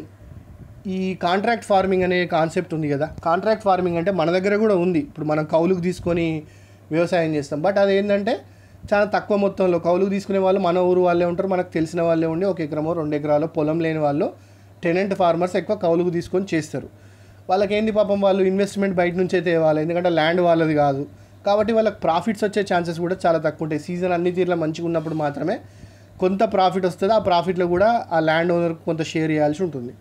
Speaker 1: ఈ కాంట్రాక్ట్ ఫార్మింగ్ అనే కాన్సెప్ట్ ఉంది కదా కాంట్రాక్ట్ ఫార్మింగ్ అంటే మన దగ్గర కూడా ఉంది ఇప్పుడు మనం కౌలుకు తీసుకొని వ్యవసాయం చేస్తాం బట్ అది ఏంటంటే చాలా తక్కువ మొత్తంలో కౌలుకు తీసుకునే వాళ్ళు మన ఊరు వాళ్ళే ఉంటారు మనకు తెలిసిన వాళ్ళే ఉండి ఒక ఎకరమో రెండు ఎకరాలు పొలం లేని వాళ్ళు టెనెంట్ ఫార్మర్స్ ఎక్కువ కౌలుకు తీసుకొని చేస్తారు వాళ్ళకేంది పాపం వాళ్ళు ఇన్వెస్ట్మెంట్ బయట నుంచే తేవాలి ఎందుకంటే ల్యాండ్ వాళ్ళది కాదు కాబట్టి వాళ్ళకి ప్రాఫిట్స్ వచ్చే ఛాన్సెస్ కూడా చాలా తక్కువ ఉంటాయి సీజన్ అన్ని తీరులో మంచిగా ఉన్నప్పుడు మాత్రమే కొంత ప్రాఫిట్ వస్తుంది ఆ ప్రాఫిట్లో కూడా ఆ ల్యాండ్ ఓనర్ కొంత షేర్ చేయాల్సి ఉంటుంది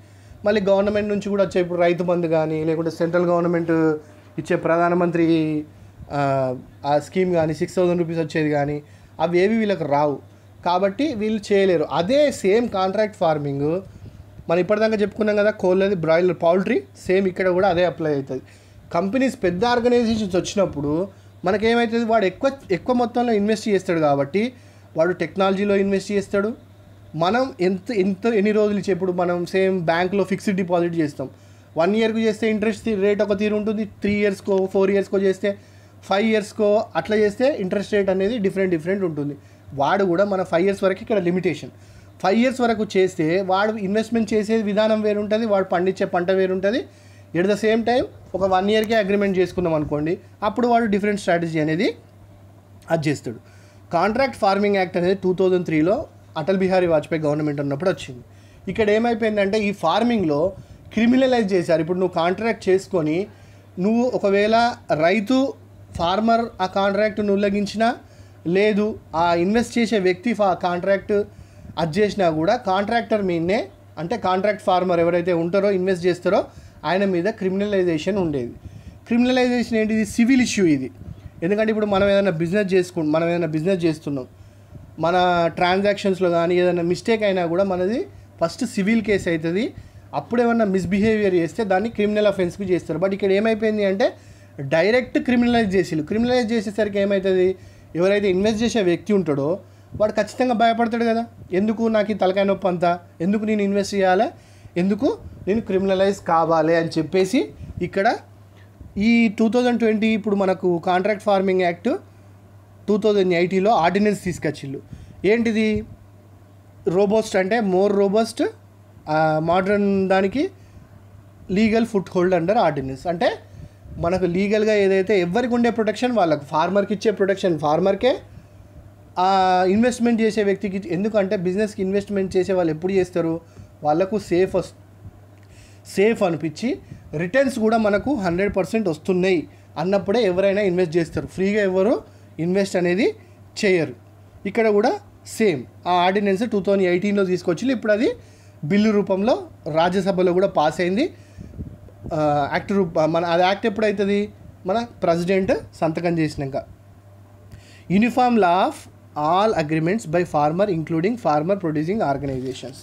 Speaker 1: మళ్ళీ గవర్నమెంట్ నుంచి కూడా వచ్చే ఇప్పుడు రైతు బంధు కానీ లేకుంటే సెంట్రల్ గవర్నమెంట్ ఇచ్చే ప్రధానమంత్రి ఆ స్కీమ్ కానీ సిక్స్ థౌజండ్ రూపీస్ వచ్చేది కానీ అవి ఏవి వీళ్ళకి రావు కాబట్టి వీళ్ళు చేయలేరు అదే సేమ్ కాంట్రాక్ట్ ఫార్మింగ్ మనం ఇప్పటిదాకా చెప్పుకున్నాం కదా కోళ్ళది బ్రాయిలర్ పౌల్ట్రీ సేమ్ ఇక్కడ కూడా అదే అప్లై అవుతుంది కంపెనీస్ పెద్ద ఆర్గనైజేషన్స్ వచ్చినప్పుడు మనకేమవుతుంది వాడు ఎక్కువ ఎక్కువ మొత్తంలో ఇన్వెస్ట్ చేస్తాడు కాబట్టి వాడు టెక్నాలజీలో ఇన్వెస్ట్ చేస్తాడు మనం ఎంత ఎంత ఎన్ని రోజులు ఇచ్చే ఇప్పుడు మనం సేమ్ బ్యాంక్లో ఫిక్స్డ్ డిపాజిట్ చేస్తాం వన్ ఇయర్కు చేస్తే ఇంట్రెస్ట్ రేట్ ఒక తీరు ఉంటుంది త్రీ ఇయర్స్కో ఫోర్ ఇయర్స్కో చేస్తే ఫైవ్ ఇయర్స్కో అట్లా చేస్తే ఇంట్రెస్ట్ రేట్ అనేది డిఫరెంట్ డిఫరెంట్ ఉంటుంది వాడు కూడా మన ఫైవ్ ఇయర్స్ వరకు ఇక్కడ లిమిటేషన్ ఫైవ్ ఇయర్స్ వరకు చేస్తే వాడు ఇన్వెస్ట్మెంట్ చేసే విధానం వేరుంటుంది వాడు పండించే పంట వేరుంటుంది ఎట్ ద సేమ్ టైం ఒక వన్ ఇయర్కే అగ్రిమెంట్ చేసుకున్నాం అనుకోండి అప్పుడు వాడు డిఫరెంట్ స్ట్రాటజీ అనేది అది చేస్తాడు కాంట్రాక్ట్ ఫార్మింగ్ యాక్ట్ అనేది టూ థౌజండ్ త్రీలో అటల్ బిహారీ వాజ్పేయి గవర్నమెంట్ ఉన్నప్పుడు వచ్చింది ఇక్కడ ఏమైపోయిందంటే ఈ ఫార్మింగ్లో క్రిమినలైజ్ చేశారు ఇప్పుడు నువ్వు కాంట్రాక్ట్ చేసుకొని నువ్వు ఒకవేళ రైతు ఫార్మర్ ఆ కాంట్రాక్ట్ను ఉల్లంఘించినా లేదు ఆ ఇన్వెస్ట్ చేసే వ్యక్తి ఫా కాంట్రాక్ట్ అది చేసినా కూడా కాంట్రాక్టర్ మీన్నే అంటే కాంట్రాక్ట్ ఫార్మర్ ఎవరైతే ఉంటారో ఇన్వెస్ట్ చేస్తారో ఆయన మీద క్రిమినలైజేషన్ ఉండేది క్రిమినలైజేషన్ ఏంటి ఇది సివిల్ ఇష్యూ ఇది ఎందుకంటే ఇప్పుడు మనం ఏదైనా బిజినెస్ చేసుకు మనం ఏదైనా బిజినెస్ చేస్తున్నాం మన ట్రాన్సాక్షన్స్లో కానీ ఏదైనా మిస్టేక్ అయినా కూడా మనది ఫస్ట్ సివిల్ కేసు అవుతుంది అప్పుడేమన్నా మిస్బిహేవియర్ చేస్తే దాన్ని క్రిమినల్ అఫెన్స్కి చేస్తారు బట్ ఇక్కడ ఏమైపోయింది అంటే డైరెక్ట్ క్రిమినలైజ్ చేసిలు క్రిమినలైజ్ చేసేసరికి ఏమవుతుంది ఎవరైతే ఇన్వెస్ట్ చేసే వ్యక్తి ఉంటాడో వాడు ఖచ్చితంగా భయపడతాడు కదా ఎందుకు నాకు ఈ తలకాయ నొప్పి అంతా ఎందుకు నేను ఇన్వెస్ట్ చేయాలి ఎందుకు నేను క్రిమినలైజ్ కావాలి అని చెప్పేసి ఇక్కడ ఈ టూ థౌజండ్ ట్వంటీ ఇప్పుడు మనకు contract farming act two thousand ఎయిటీలో ఆర్డినెన్స్ తీసుకొచ్చిళ్ళు ఏంటిది రోబోస్ట్ అంటే మోర్ రోబోస్ట్ మోడ్రన్ దానికి legal foothold under ordinance అంటే మనకు లీగల్గా ఏదైతే ఎవరికి ఉండే ప్రొటెక్షన్ వాళ్ళకు ఫార్మర్కి ఇచ్చే ప్రొటెక్షన్ ఫార్మర్కే ఇన్వెస్ట్మెంట్ చేసే వ్యక్తికి ఎందుకంటే బిజినెస్కి ఇన్వెస్ట్మెంట్ చేసే వాళ్ళు ఎప్పుడు చేస్తారు వాళ్ళకు సేఫ్ సేఫ్ అనిపించి రిటర్న్స్ కూడా మనకు హండ్రెడ్ పర్సెంట్ వస్తున్నాయి అన్నప్పుడే ఎవరైనా ఇన్వెస్ట్ చేస్తారు ఫ్రీగా ఎవరు ఇన్వెస్ట్ అనేది చేయరు ఇక్కడ కూడా సేమ్ ఆ ఆర్డినెన్స్ టూ థౌజండ్ ఎయిటీన్లో తీసుకొచ్చి ఇప్పుడు అది బిల్లు రూపంలో రాజ్యసభలో కూడా పాస్ అయింది యాక్ట్ రూప మన అది యాక్ట్ ఎప్పుడైతుంది మన ప్రెసిడెంట్ సంతకం చేసినాక uniform law of all agreements by farmer including farmer producing organisations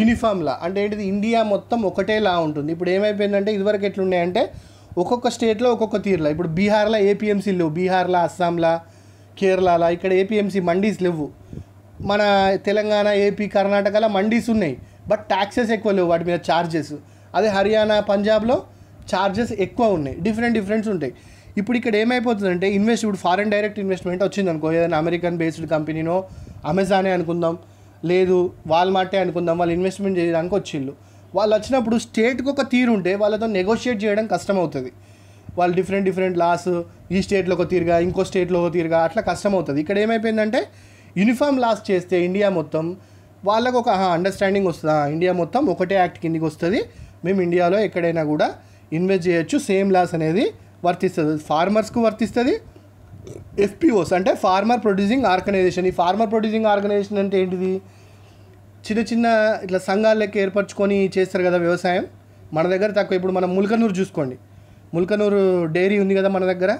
Speaker 1: uniform law అంటే ఏంటిది ఇండియా మొత్తం ఒకటేలా ఉంటుంది ఇప్పుడు ఏమైపోయిందంటే ఇదివరకు ఎట్లున్నాయంటే ఒక్కొక్క స్టేట్లో ఒక్కొక్క తీరులా ఇప్పుడు బీహార్లో ఏపీఎంసీ లేవు బీహార్లో అస్సాంలా కేరళలా ఇక్కడ ఏపీఎంసీ మండీస్ లేవు మన తెలంగాణ ఏపీ కర్ణాటకలో మండీస్ ఉన్నాయి బట్ ట్యాక్సెస్ ఎక్కువ లేవు వాటి మీద ఛార్జెస్ అదే హర్యానా పంజాబ్లో ఛార్జెస్ ఎక్కువ ఉన్నాయి డిఫరెంట్ డిఫరెన్స్ ఉంటాయి ఇప్పుడు ఇక్కడ ఏమైపోతుందంటే ఇన్వెస్ట్ ఇప్పుడు ఫారెన్ డైరెక్ట్ ఇన్వెస్ట్మెంట్ వచ్చింది అనుకో ఏదైనా అమెరికన్ బేస్డ్ కంపెనీనో అమెజానే అనుకుందాం లేదు వాల్మార్టే అనుకుందాం వాళ్ళు ఇన్వెస్ట్మెంట్ చేయడానికి వచ్చిళ్ళు వాళ్ళు వచ్చినప్పుడు స్టేట్కి ఒక తీరు ఉంటే వాళ్ళతో నెగోషియేట్ చేయడం కష్టమవుతుంది వాళ్ళు డిఫరెంట్ డిఫరెంట్ లాస్ ఈ స్టేట్లో ఒక తీరుగా ఇంకో స్టేట్లో ఒక తీరుగా అట్లా కష్టమవుతుంది ఇక్కడ ఏమైపోయిందంటే యూనిఫామ్ లాస్ చేస్తే ఇండియా మొత్తం వాళ్ళకు ఒక అండర్స్టాండింగ్ వస్తుంది ఇండియా మొత్తం ఒకటే యాక్ట్ కిందికి వస్తుంది మేము ఇండియాలో ఎక్కడైనా కూడా ఇన్వెస్ట్ చేయొచ్చు సేమ్ లాస్ అనేది వర్తిస్తుంది ఫార్మర్స్కు వర్తిస్తుంది ఎఫ్పిఓస్ అంటే ఫార్మర్ ప్రొడ్యూసింగ్ ఆర్గనైజేషన్ ఈ ఫార్మర్ ప్రొడ్యూసింగ్ ఆర్గనైజేషన్ అంటే ఏంటిది చిన్న చిన్న ఇట్లా సంఘాల లెక్క ఏర్పరచుకొని చేస్తారు కదా వ్యవసాయం మన దగ్గర తక్కువ ఇప్పుడు మనం ములకనూరు చూసుకోండి ములకనూరు డైరీ ఉంది కదా మన దగ్గర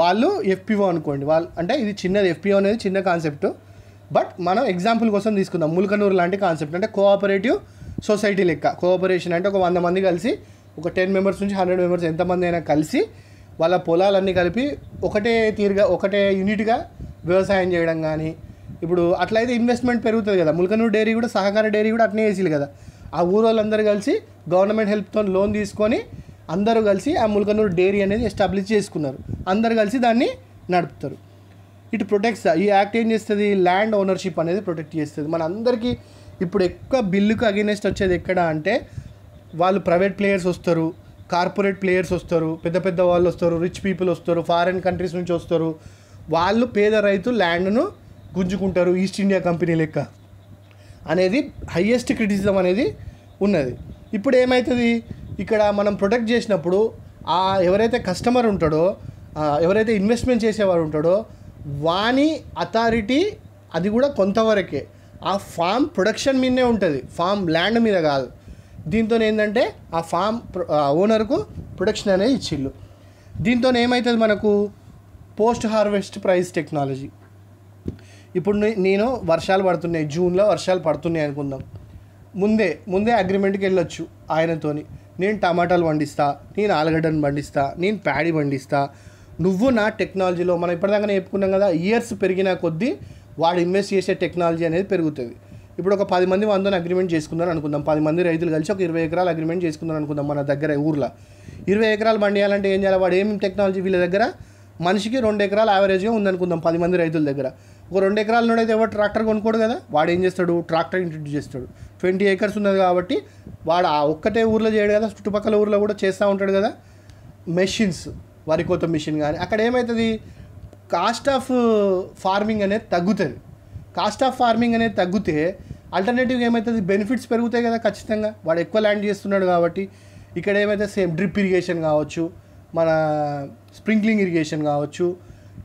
Speaker 1: వాళ్ళు ఎఫ్పిఓ అనుకోండి వాళ్ళు అంటే ఇది చిన్నది ఎఫ్పిఓ అనేది చిన్న కాన్సెప్ట్ బట్ మనం ఎగ్జాంపుల్ కోసం తీసుకుందాం ములకనూరు లాంటి కాన్సెప్ట్ అంటే కోఆపరేటివ్ సొసైటీ లెక్క కోఆపరేషన్ అంటే ఒక వంద మంది కలిసి ఒక టెన్ మెంబర్స్ నుంచి హండ్రెడ్ మెంబర్స్ ఎంతమంది అయినా కలిసి వాళ్ళ పొలాలన్నీ కలిపి ఒకటే తీరుగా ఒకటే యూనిట్గా వ్యవసాయం చేయడం కానీ ఇప్పుడు అట్లయితే ఇన్వెస్ట్మెంట్ పెరుగుతుంది కదా ములకనూరు డైరీ కూడా సహకార డైరీ కూడా అట్నే వేసి కదా ఆ వాళ్ళందరూ కలిసి గవర్నమెంట్ హెల్ప్తో లోన్ తీసుకొని అందరూ కలిసి ఆ ములకనూరు డైరీ అనేది ఎస్టాబ్లిష్ చేసుకున్నారు అందరు కలిసి దాన్ని నడుపుతారు ఇటు ప్రొటెక్ట్స్ ఈ యాక్ట్ ఏం చేస్తుంది ల్యాండ్ ఓనర్షిప్ అనేది ప్రొటెక్ట్ చేస్తుంది మన అందరికీ ఇప్పుడు ఎక్కువ బిల్లుకు అగెనెస్ట్ వచ్చేది ఎక్కడ అంటే వాళ్ళు ప్రైవేట్ ప్లేయర్స్ వస్తారు కార్పొరేట్ ప్లేయర్స్ వస్తారు పెద్ద పెద్ద వాళ్ళు వస్తారు రిచ్ పీపుల్ వస్తారు ఫారిన్ కంట్రీస్ నుంచి వస్తారు వాళ్ళు పేద రైతు ల్యాండ్ను గుంజుకుంటారు ఈస్ట్ ఇండియా కంపెనీ లెక్క అనేది హయ్యెస్ట్ క్రిటిసిజం అనేది ఉన్నది ఇప్పుడు ఏమవుతుంది ఇక్కడ మనం ప్రొటెక్ట్ చేసినప్పుడు ఆ ఎవరైతే కస్టమర్ ఉంటాడో ఎవరైతే ఇన్వెస్ట్మెంట్ చేసేవారు ఉంటాడో వాని అథారిటీ అది కూడా కొంతవరకే ఆ ఫామ్ ప్రొడక్షన్ మీదనే ఉంటుంది ఫామ్ ల్యాండ్ మీద కాదు దీంతో ఏంటంటే ఆ ఫామ్ ఓనర్కు ప్రొడక్షన్ అనేది ఇచ్చిళ్ళు దీంతో ఏమవుతుంది మనకు పోస్ట్ హార్వెస్ట్ ప్రైస్ టెక్నాలజీ ఇప్పుడు నేను వర్షాలు పడుతున్నాయి జూన్లో వర్షాలు పడుతున్నాయి అనుకుందాం ముందే ముందే అగ్రిమెంట్కి వెళ్ళొచ్చు ఆయనతోని నేను టమాటాలు పండిస్తా నేను ఆలుగడ్డను పండిస్తా నేను ప్యాడీ పండిస్తా నువ్వు నా టెక్నాలజీలో మనం ఇప్పటిదాకా చెప్పుకున్నాం కదా ఇయర్స్ పెరిగిన కొద్దీ వాడు ఇన్వెస్ట్ చేసే టెక్నాలజీ అనేది పెరుగుతుంది ఇప్పుడు ఒక పది మంది వందని అగ్రిమెంట్ చేసుకున్నారు అనుకుందాం పది మంది రైతులు కలిసి ఒక ఇరవై ఎకరాలు అగ్రిమెంట్ చేసుకుందాం అనుకుందాం మన దగ్గర ఊర్లో ఇరవై ఎకరాలు పండియాలంటే ఏం చేయాలి వాడు ఏం టెక్నాలజీ వీళ్ళ దగ్గర మనిషికి రెండు ఎకరాలు యావరేజ్గా ఉందనుకుందాం పది మంది రైతుల దగ్గర ఒక రెండు అయితే ఎవరు ట్రాక్టర్ కొనుక్కోడు కదా వాడు ఏం చేస్తాడు ట్రాక్టర్ ఇంట్రడ్యూస్ చేస్తాడు ట్వంటీ ఏకర్స్ ఉన్నది కాబట్టి వాడు ఆ ఒక్కటే ఊర్లో చేయడు కదా చుట్టుపక్కల ఊర్లో కూడా చేస్తూ ఉంటాడు కదా మెషిన్స్ వరి కోత మిషన్ కానీ అక్కడ ఏమవుతుంది కాస్ట్ ఆఫ్ ఫార్మింగ్ అనేది తగ్గుతుంది కాస్ట్ ఆఫ్ ఫార్మింగ్ అనేది తగ్గితే ఆల్టర్నేటివ్ ఏమవుతుంది బెనిఫిట్స్ పెరుగుతాయి కదా ఖచ్చితంగా వాడు ఎక్కువ ల్యాండ్ చేస్తున్నాడు కాబట్టి ఇక్కడ ఏమైతే సేమ్ డ్రిప్ ఇరిగేషన్ కావచ్చు మన స్ప్రింక్లింగ్ ఇరిగేషన్ కావచ్చు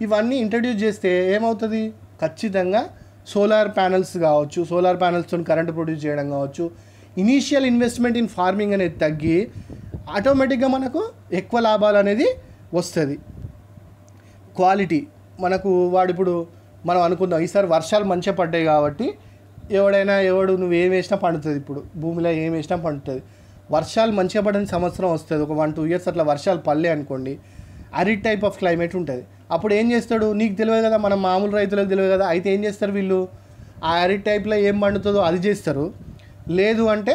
Speaker 1: ఇవన్నీ ఇంట్రడ్యూస్ చేస్తే ఏమవుతుంది ఖచ్చితంగా సోలార్ ప్యానల్స్ కావచ్చు సోలార్ ప్యానల్స్తో కరెంట్ ప్రొడ్యూస్ చేయడం కావచ్చు ఇనీషియల్ ఇన్వెస్ట్మెంట్ ఇన్ ఫార్మింగ్ అనేది తగ్గి ఆటోమేటిక్గా మనకు ఎక్కువ లాభాలు అనేది వస్తుంది క్వాలిటీ మనకు వాడు ఇప్పుడు మనం అనుకుందాం ఈసారి వర్షాలు మంచిగా పడ్డాయి కాబట్టి ఎవడైనా ఎవడు నువ్వు ఏం వేసినా పండుతుంది ఇప్పుడు భూమిలో ఏం వేసినా పండుతుంది వర్షాలు మంచిగా పడని సంవత్సరం వస్తుంది ఒక వన్ టూ ఇయర్స్ అట్లా వర్షాలు పడలే అనుకోండి అరిడ్ టైప్ ఆఫ్ క్లైమేట్ ఉంటుంది అప్పుడు ఏం చేస్తాడు నీకు తెలియదు కదా మన మామూలు రైతులకు తెలియదు కదా అయితే ఏం చేస్తారు వీళ్ళు ఆ అరిడ్ టైప్లో ఏం పండుతుందో అది చేస్తారు లేదు అంటే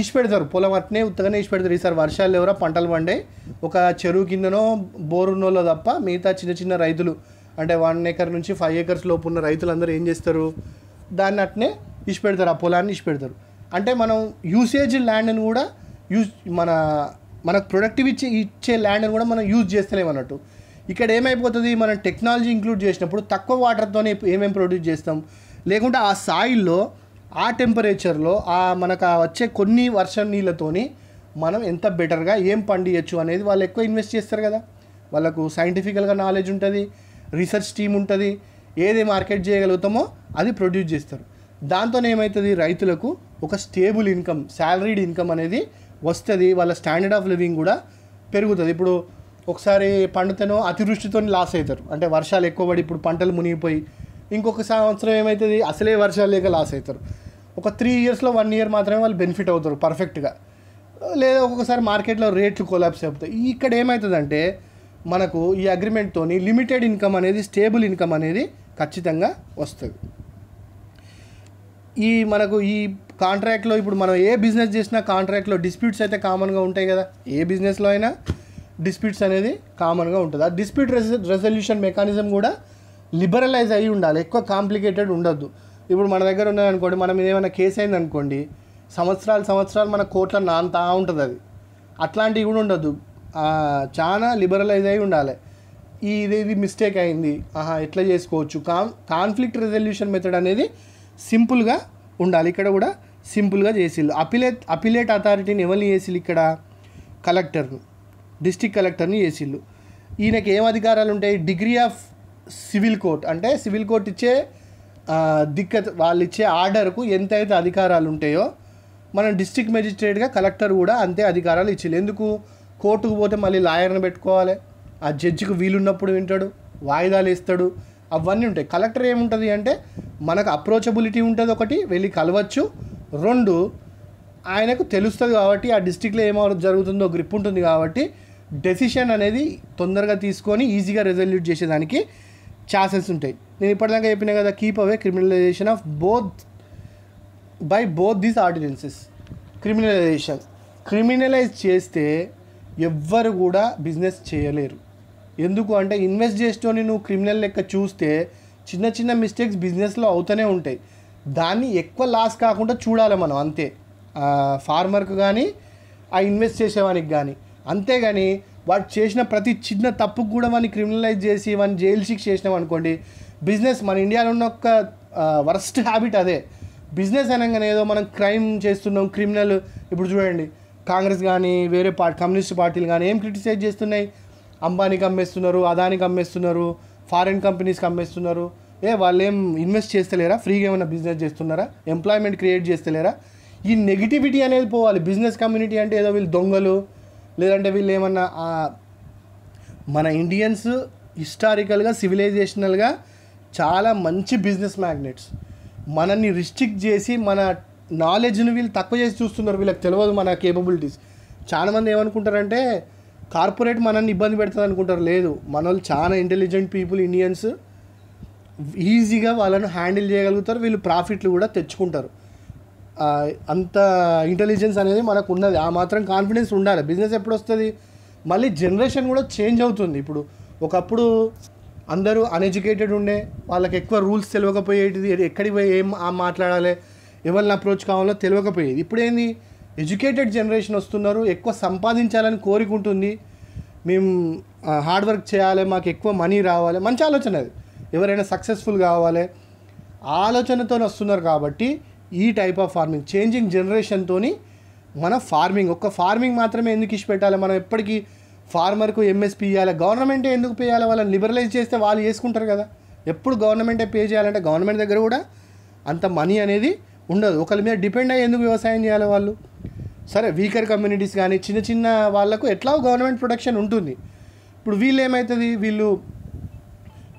Speaker 1: ఇచ్చిపెడతారు పొలం అట్నే ఉత్తగానే ఇచ్చిపెడతారు ఈసారి వర్షాలు ఎవరో పంటలు పండే ఒక చెరువు కిందనో బోరున్నోలో తప్ప మిగతా చిన్న చిన్న రైతులు అంటే వన్ ఏకర్ నుంచి ఫైవ్ ఏకర్స్ లోపు ఉన్న రైతులందరూ ఏం చేస్తారు దాన్ని అట్నే ఇచ్చిపెడతారు ఆ పొలాన్ని ఇచ్చిపెడతారు అంటే మనం యూసేజ్ ల్యాండ్ని కూడా యూజ్ మన మనకు ప్రొడక్టివ్ ఇచ్చే ఇచ్చే ల్యాండ్ని కూడా మనం యూజ్ చేస్తలేము అన్నట్టు ఇక్కడ ఏమైపోతుంది మనం టెక్నాలజీ ఇంక్లూడ్ చేసినప్పుడు తక్కువ వాటర్తోనే ఏమేమి ప్రొడ్యూస్ చేస్తాం లేకుంటే ఆ సాయిల్లో ఆ టెంపరేచర్లో ఆ మనకు వచ్చే కొన్ని వర్షం నీళ్ళతోని మనం ఎంత బెటర్గా ఏం పండియచ్చు అనేది వాళ్ళు ఎక్కువ ఇన్వెస్ట్ చేస్తారు కదా వాళ్ళకు సైంటిఫికల్గా నాలెడ్జ్ ఉంటుంది రీసెర్చ్ టీం ఉంటుంది ఏది మార్కెట్ చేయగలుగుతామో అది ప్రొడ్యూస్ చేస్తారు దాంతో ఏమవుతుంది రైతులకు ఒక స్టేబుల్ ఇన్కమ్ శాలరీడ్ ఇన్కమ్ అనేది వస్తుంది వాళ్ళ స్టాండర్డ్ ఆఫ్ లివింగ్ కూడా పెరుగుతుంది ఇప్పుడు ఒకసారి పంటతోనో అతివృష్టితో లాస్ అవుతారు అంటే వర్షాలు ఎక్కువ పడి ఇప్పుడు పంటలు మునిగిపోయి ఇంకొక సంవత్సరం ఏమవుతుంది అసలే వర్షాలు లేక లాస్ అవుతారు ఒక త్రీ ఇయర్స్లో వన్ ఇయర్ మాత్రమే వాళ్ళు బెనిఫిట్ అవుతారు పర్ఫెక్ట్గా లేదా ఒక్కొక్కసారి మార్కెట్లో రేట్లు కొలాప్స్ అవుతాయి ఇక్కడ ఏమవుతుందంటే మనకు ఈ అగ్రిమెంట్తో లిమిటెడ్ ఇన్కమ్ అనేది స్టేబుల్ ఇన్కమ్ అనేది ఖచ్చితంగా వస్తుంది ఈ మనకు ఈ కాంట్రాక్ట్లో ఇప్పుడు మనం ఏ బిజినెస్ చేసినా కాంట్రాక్ట్లో డిస్ప్యూట్స్ అయితే కామన్గా ఉంటాయి కదా ఏ బిజినెస్లో అయినా డిస్ప్యూట్స్ అనేది కామన్గా ఉంటుంది ఆ డిస్ప్యూట్ రెజల్యూషన్ మెకానిజం కూడా లిబరలైజ్ అయ్యి ఉండాలి ఎక్కువ కాంప్లికేటెడ్ ఉండొద్దు ఇప్పుడు మన దగ్గర ఉన్నది అనుకోండి మనం ఏమైనా కేసు అయిందనుకోండి సంవత్సరాలు సంవత్సరాలు మన కోర్టులో నాంతా ఉంటుంది అది అట్లాంటివి కూడా ఉండొద్దు చాలా లిబరలైజ్ అయి ఉండాలి ఈ ఇది మిస్టేక్ అయింది ఆహా ఎట్లా చేసుకోవచ్చు కాన్ కాన్ఫ్లిక్ట్ రెజల్యూషన్ మెథడ్ అనేది సింపుల్గా ఉండాలి ఇక్కడ కూడా సింపుల్గా చేసిళ్ళు అపిలేట్ అపిలేట్ అథారిటీని ఎవరిని చేసిళ్ళు ఇక్కడ కలెక్టర్ను డిస్టిక్ కలెక్టర్ని చేసిళ్ళు ఈయనకి ఏం అధికారాలు ఉంటాయి డిగ్రీ ఆఫ్ సివిల్ కోర్ట్ అంటే సివిల్ కోర్ట్ ఇచ్చే దిక్క వాళ్ళు ఇచ్చే ఆర్డర్కు ఎంతైతే అధికారాలు ఉంటాయో మనం డిస్టిక్ మెజిస్ట్రేట్గా కలెక్టర్ కూడా అంతే అధికారాలు ఇచ్చింది ఎందుకు కోర్టుకు పోతే మళ్ళీ లాయర్ని పెట్టుకోవాలి ఆ జడ్జికి వీలున్నప్పుడు వింటాడు వాయిదాలు ఇస్తాడు అవన్నీ ఉంటాయి కలెక్టర్ ఏముంటుంది అంటే మనకు అప్రోచబిలిటీ ఉంటుంది ఒకటి వెళ్ళి కలవచ్చు రెండు ఆయనకు తెలుస్తుంది కాబట్టి ఆ డిస్టిక్లో ఏమో జరుగుతుందో గ్రిప్ ఉంటుంది కాబట్టి డెసిషన్ అనేది తొందరగా తీసుకొని ఈజీగా రెజల్యూట్ చేసేదానికి ఛాన్సెస్ ఉంటాయి నేను ఇప్పటిదాకా చెప్పిన కదా కీప్ అవే criminalisation of both by both these ordinances criminalisation criminalise చేస్తే ఎవ్వరు కూడా బిజినెస్ చేయలేరు ఎందుకు అంటే ఇన్వెస్ట్ చేసుకొని నువ్వు క్రిమినల్ లెక్క చూస్తే చిన్న చిన్న మిస్టేక్స్ బిజినెస్లో అవుతూనే ఉంటాయి దాన్ని ఎక్కువ లాస్ కాకుండా చూడాలి మనం అంతే ఫార్మర్కు కానీ ఆ ఇన్వెస్ట్ చేసేవానికి కానీ అంతేగాని వాడు చేసిన ప్రతి చిన్న తప్పుకు కూడా వాడిని క్రిమినలైజ్ చేసి వాడిని జైలు శిక్ష చేసినాం అనుకోండి బిజినెస్ మన ఇండియాలో ఉన్న ఒక వరస్ట్ హ్యాబిట్ అదే బిజినెస్ అనగానే ఏదో మనం క్రైమ్ చేస్తున్నాం క్రిమినల్ ఇప్పుడు చూడండి కాంగ్రెస్ కానీ వేరే పార్టీ కమ్యూనిస్ట్ పార్టీలు కానీ ఏం క్రిటిసైజ్ చేస్తున్నాయి అంబానీకి అమ్మేస్తున్నారు అదానికి అమ్మేస్తున్నారు ఫారిన్ కంపెనీస్కి అమ్మేస్తున్నారు ఏ వాళ్ళేం ఇన్వెస్ట్ చేస్తలేరా ఫ్రీగా ఏమైనా బిజినెస్ చేస్తున్నారా ఎంప్లాయ్మెంట్ క్రియేట్ చేస్తలేరా ఈ నెగిటివిటీ అనేది పోవాలి బిజినెస్ కమ్యూనిటీ అంటే ఏదో వీళ్ళు దొంగలు లేదంటే వీళ్ళు ఏమన్నా మన ఇండియన్స్ హిస్టారికల్గా సివిలైజేషనల్గా చాలా మంచి బిజినెస్ మ్యాగ్నెట్స్ మనల్ని రిస్ట్రిక్ట్ చేసి మన నాలెడ్జ్ని వీళ్ళు తక్కువ చేసి చూస్తున్నారు వీళ్ళకి తెలియదు మన కేపబిలిటీస్ చాలామంది ఏమనుకుంటారంటే కార్పొరేట్ మనల్ని ఇబ్బంది పెడుతుంది అనుకుంటారు లేదు మన వాళ్ళు చాలా ఇంటెలిజెంట్ పీపుల్ ఇండియన్స్ ఈజీగా వాళ్ళను హ్యాండిల్ చేయగలుగుతారు వీళ్ళు ప్రాఫిట్లు కూడా తెచ్చుకుంటారు అంత ఇంటెలిజెన్స్ అనేది మనకు ఉన్నది ఆ మాత్రం కాన్ఫిడెన్స్ ఉండాలి బిజినెస్ ఎప్పుడు వస్తుంది మళ్ళీ జనరేషన్ కూడా చేంజ్ అవుతుంది ఇప్పుడు ఒకప్పుడు అందరూ అన్ఎడ్యుకేటెడ్ ఉండే వాళ్ళకి ఎక్కువ రూల్స్ తెలియకపోయేటిది ఎక్కడికి పోయి ఏం మాట్లాడాలి ఎవరిని అప్రోచ్ కావాలో తెలియకపోయేది ఇప్పుడేంది ఎడ్యుకేటెడ్ జనరేషన్ వస్తున్నారు ఎక్కువ సంపాదించాలని కోరిక ఉంటుంది మేము హార్డ్ వర్క్ చేయాలి మాకు ఎక్కువ మనీ రావాలి మంచి ఆలోచన అది ఎవరైనా సక్సెస్ఫుల్ కావాలి ఆలోచనతో వస్తున్నారు కాబట్టి ఈ టైప్ ఆఫ్ ఫార్మింగ్ చేంజింగ్ జనరేషన్తో మన ఫార్మింగ్ ఒక్క ఫార్మింగ్ మాత్రమే ఎందుకు ఇచ్చి పెట్టాలి మనం ఎప్పటికీ ఫార్మర్కు ఎంఎస్పీ ఇవ్వాలి గవర్నమెంటే ఎందుకు పేయాలి వాళ్ళని లిబరలైజ్ చేస్తే వాళ్ళు చేసుకుంటారు కదా ఎప్పుడు గవర్నమెంటే పే చేయాలంటే గవర్నమెంట్ దగ్గర కూడా అంత మనీ అనేది ఉండదు ఒకరి మీద డిపెండ్ అయ్యి ఎందుకు వ్యవసాయం చేయాలి వాళ్ళు సరే వీకర్ కమ్యూనిటీస్ కానీ చిన్న చిన్న వాళ్ళకు ఎట్లా గవర్నమెంట్ ప్రొటెక్షన్ ఉంటుంది ఇప్పుడు వీళ్ళు ఏమవుతుంది వీళ్ళు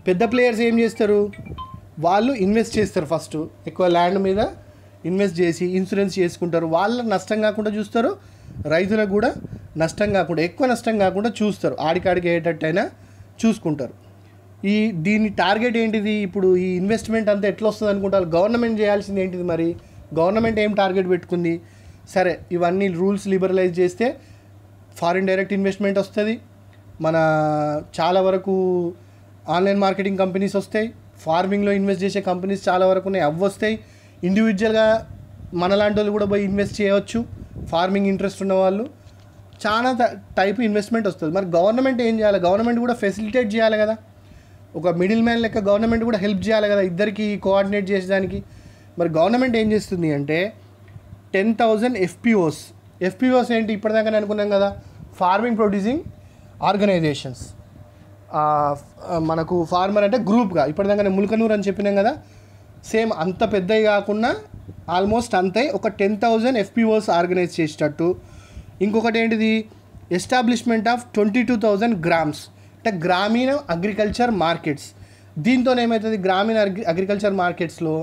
Speaker 1: పెద్ద ప్లేయర్స్ ఏం చేస్తారు వాళ్ళు ఇన్వెస్ట్ చేస్తారు ఫస్ట్ ఎక్కువ ల్యాండ్ మీద ఇన్వెస్ట్ చేసి ఇన్సూరెన్స్ చేసుకుంటారు వాళ్ళ నష్టం కాకుండా చూస్తారు రైతులకు కూడా నష్టం కాకుండా ఎక్కువ నష్టం కాకుండా చూస్తారు ఆడికాడికి అయ్యేటట్టయినా చూసుకుంటారు ఈ దీని టార్గెట్ ఏంటిది ఇప్పుడు ఈ ఇన్వెస్ట్మెంట్ అంతా ఎట్లా వస్తుంది అనుకుంటారు గవర్నమెంట్ చేయాల్సింది ఏంటిది మరి గవర్నమెంట్ ఏం టార్గెట్ పెట్టుకుంది సరే ఇవన్నీ రూల్స్ లిబరలైజ్ చేస్తే ఫారిన్ డైరెక్ట్ ఇన్వెస్ట్మెంట్ వస్తుంది మన చాలా వరకు ఆన్లైన్ మార్కెటింగ్ కంపెనీస్ వస్తాయి ఫార్మింగ్లో ఇన్వెస్ట్ చేసే కంపెనీస్ చాలా వరకు ఉన్నాయి అవి వస్తాయి ఇండివిజువల్గా మనలాంటి వాళ్ళు కూడా పోయి ఇన్వెస్ట్ చేయవచ్చు ఫార్మింగ్ ఇంట్రెస్ట్ ఉన్నవాళ్ళు చాలా టైప్ ఇన్వెస్ట్మెంట్ వస్తుంది మరి గవర్నమెంట్ ఏం చేయాలి గవర్నమెంట్ కూడా ఫెసిలిటేట్ చేయాలి కదా ఒక మిడిల్ మ్యాన్ లెక్క గవర్నమెంట్ కూడా హెల్ప్ చేయాలి కదా ఇద్దరికి కోఆర్డినేట్ చేసేదానికి మరి గవర్నమెంట్ ఏం చేస్తుంది అంటే టెన్ థౌజండ్ ఎఫ్పిఓస్ ఎఫ్పిఓస్ ఏంటి ఇప్పటిదాకా అనుకున్నాం కదా ఫార్మింగ్ ప్రొడ్యూసింగ్ ఆర్గనైజేషన్స్ మనకు ఫార్మర్ అంటే గ్రూప్గా ఇప్పటిదాకా ములకనూరు అని చెప్పినాం కదా సేమ్ అంత పెద్దవి కాకుండా ఆల్మోస్ట్ అంతే ఒక టెన్ థౌజండ్ ఎఫ్పిఓస్ ఆర్గనైజ్ చేసేటట్టు ఇంకొకటి ఏంటిది establishment of twenty two thousand grams అంటే గ్రామీణ అగ్రికల్చర్ మార్కెట్స్ దీంతో ఏమవుతుంది గ్రామీణ అగ్రి అగ్రికల్చర్ మార్కెట్స్లో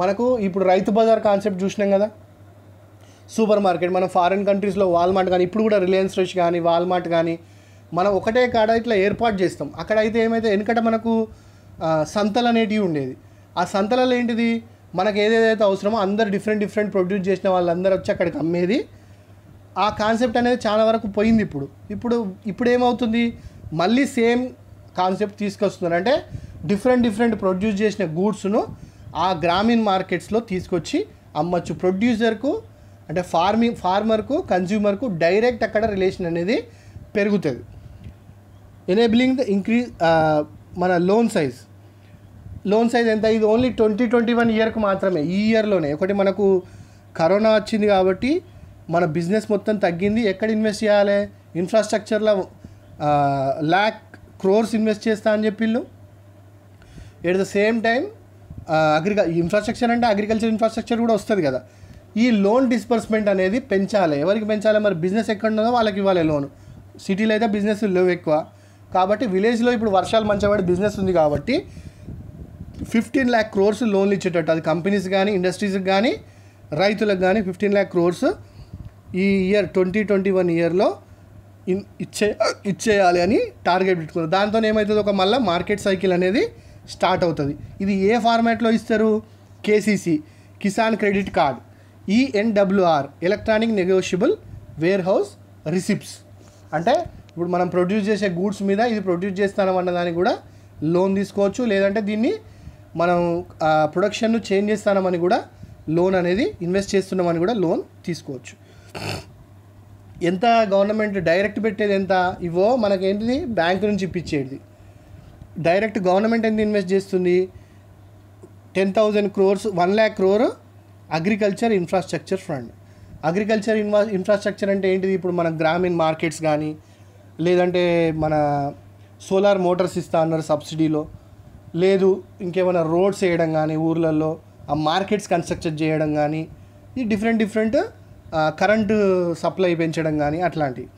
Speaker 1: మనకు ఇప్పుడు రైతు బజార్ కాన్సెప్ట్ చూసినాం కదా సూపర్ మార్కెట్ మనం ఫారిన్ కంట్రీస్లో వాల్మార్ట్ కానీ ఇప్పుడు కూడా రిలయన్స్ ఫ్రెష్ కానీ వాల్మార్ట్ కానీ మనం ఒకటే కాడ ఇట్లా ఏర్పాటు చేస్తాం అక్కడ అయితే ఏమైతే వెనుకట మనకు సంతలు అనేటివి ఉండేది ఆ సంతలలో ఏంటిది మనకు ఏదేదైతే అవసరమో అందరు డిఫరెంట్ డిఫరెంట్ ప్రొడ్యూస్ చేసిన వాళ్ళందరూ వచ్చి అక్కడికి అమ్మేది ఆ కాన్సెప్ట్ అనేది చాలా వరకు పోయింది ఇప్పుడు ఇప్పుడు ఇప్పుడు ఏమవుతుంది మళ్ళీ సేమ్ కాన్సెప్ట్ తీసుకొస్తున్నారు అంటే డిఫరెంట్ డిఫరెంట్ ప్రొడ్యూస్ చేసిన గూడ్స్ను ఆ గ్రామీణ మార్కెట్స్లో తీసుకొచ్చి అమ్మచ్చు ప్రొడ్యూసర్కు అంటే ఫార్మింగ్ ఫార్మర్కు కన్జ్యూమర్కు డైరెక్ట్ అక్కడ రిలేషన్ అనేది పెరుగుతుంది ఎనేబిలింగ్ ద ఇంక్రీజ్ మన లోన్ సైజ్ లోన్ సైజ్ ఎంత ఇది ఓన్లీ ట్వంటీ ట్వంటీ వన్ ఇయర్కు మాత్రమే ఈ ఇయర్లోనే ఒకటి మనకు కరోనా వచ్చింది కాబట్టి మన బిజినెస్ మొత్తం తగ్గింది ఎక్కడ ఇన్వెస్ట్ చేయాలి ఇన్ఫ్రాస్ట్రక్చర్లో ల్యాక్ క్రోర్స్ ఇన్వెస్ట్ చేస్తా అని చెప్పిళ్ళు ఎట్ ద సేమ్ టైం అగ్రికల్ ఇన్ఫ్రాస్ట్రక్చర్ అంటే అగ్రికల్చర్ ఇన్ఫ్రాస్ట్రక్చర్ కూడా వస్తుంది కదా ఈ లోన్ డిస్బర్స్మెంట్ అనేది పెంచాలి ఎవరికి పెంచాలి మరి బిజినెస్ ఎక్కడ ఉందో వాళ్ళకి ఇవ్వాలి లోన్ సిటీలో అయితే బిజినెస్ లేవు ఎక్కువ కాబట్టి విలేజ్లో ఇప్పుడు వర్షాలు మంచిగా బిజినెస్ ఉంది కాబట్టి ఫిఫ్టీన్ ల్యాక్ క్రోర్స్ లోన్లు ఇచ్చేటట్టు అది కంపెనీస్ కానీ ఇండస్ట్రీస్కి కానీ రైతులకు కానీ ఫిఫ్టీన్ ల్యాక్ క్రోర్స్ ఈ ఇయర్ ట్వంటీ ట్వంటీ వన్ ఇయర్లో ఇచ్చే ఇచ్చేయాలి అని టార్గెట్ పెట్టుకున్నారు దాంతో ఏమవుతుంది ఒక మళ్ళీ మార్కెట్ సైకిల్ అనేది స్టార్ట్ అవుతుంది ఇది ఏ ఫార్మాట్లో ఇస్తారు KCC Kisan credit card ENWR e electronic negotiable warehouse receipts అంటే ఇప్పుడు మనం ప్రొడ్యూస్ చేసే గూడ్స్ మీద ఇది ప్రొడ్యూస్ చేస్తాను అన్న దానికి కూడా లోన్ తీసుకోవచ్చు లేదంటే దీన్ని మనం ప్రొడక్షన్ను చేంజ్ చేస్తామని కూడా లోన్ అనేది ఇన్వెస్ట్ చేస్తున్నామని కూడా లోన్ తీసుకోవచ్చు ఎంత గవర్నమెంట్ డైరెక్ట్ పెట్టేది ఎంత ఇవో మనకేంటిది బ్యాంక్ నుంచి ఇప్పించేది డైరెక్ట్ గవర్నమెంట్ ఎంత ఇన్వెస్ట్ చేస్తుంది ten thousand crores one lakh crore agriculture infrastructure fund agriculture ఇన్వా ఇన్ఫ్రాస్ట్రక్చర్ అంటే ఏంటిది ఇప్పుడు మన గ్రామీణ మార్కెట్స్ కానీ లేదంటే మన సోలార్ మోటార్స్ ఇస్తా అన్నారు సబ్సిడీలో లేదు ఇంకేమైనా రోడ్స్ వేయడం కానీ ఊర్లలో ఆ మార్కెట్స్ కన్స్ట్రక్చర్ చేయడం కానీ ఈ డిఫరెంట్ డిఫరెంట్ కరెంటు సప్లై పెంచడం కానీ అట్లాంటివి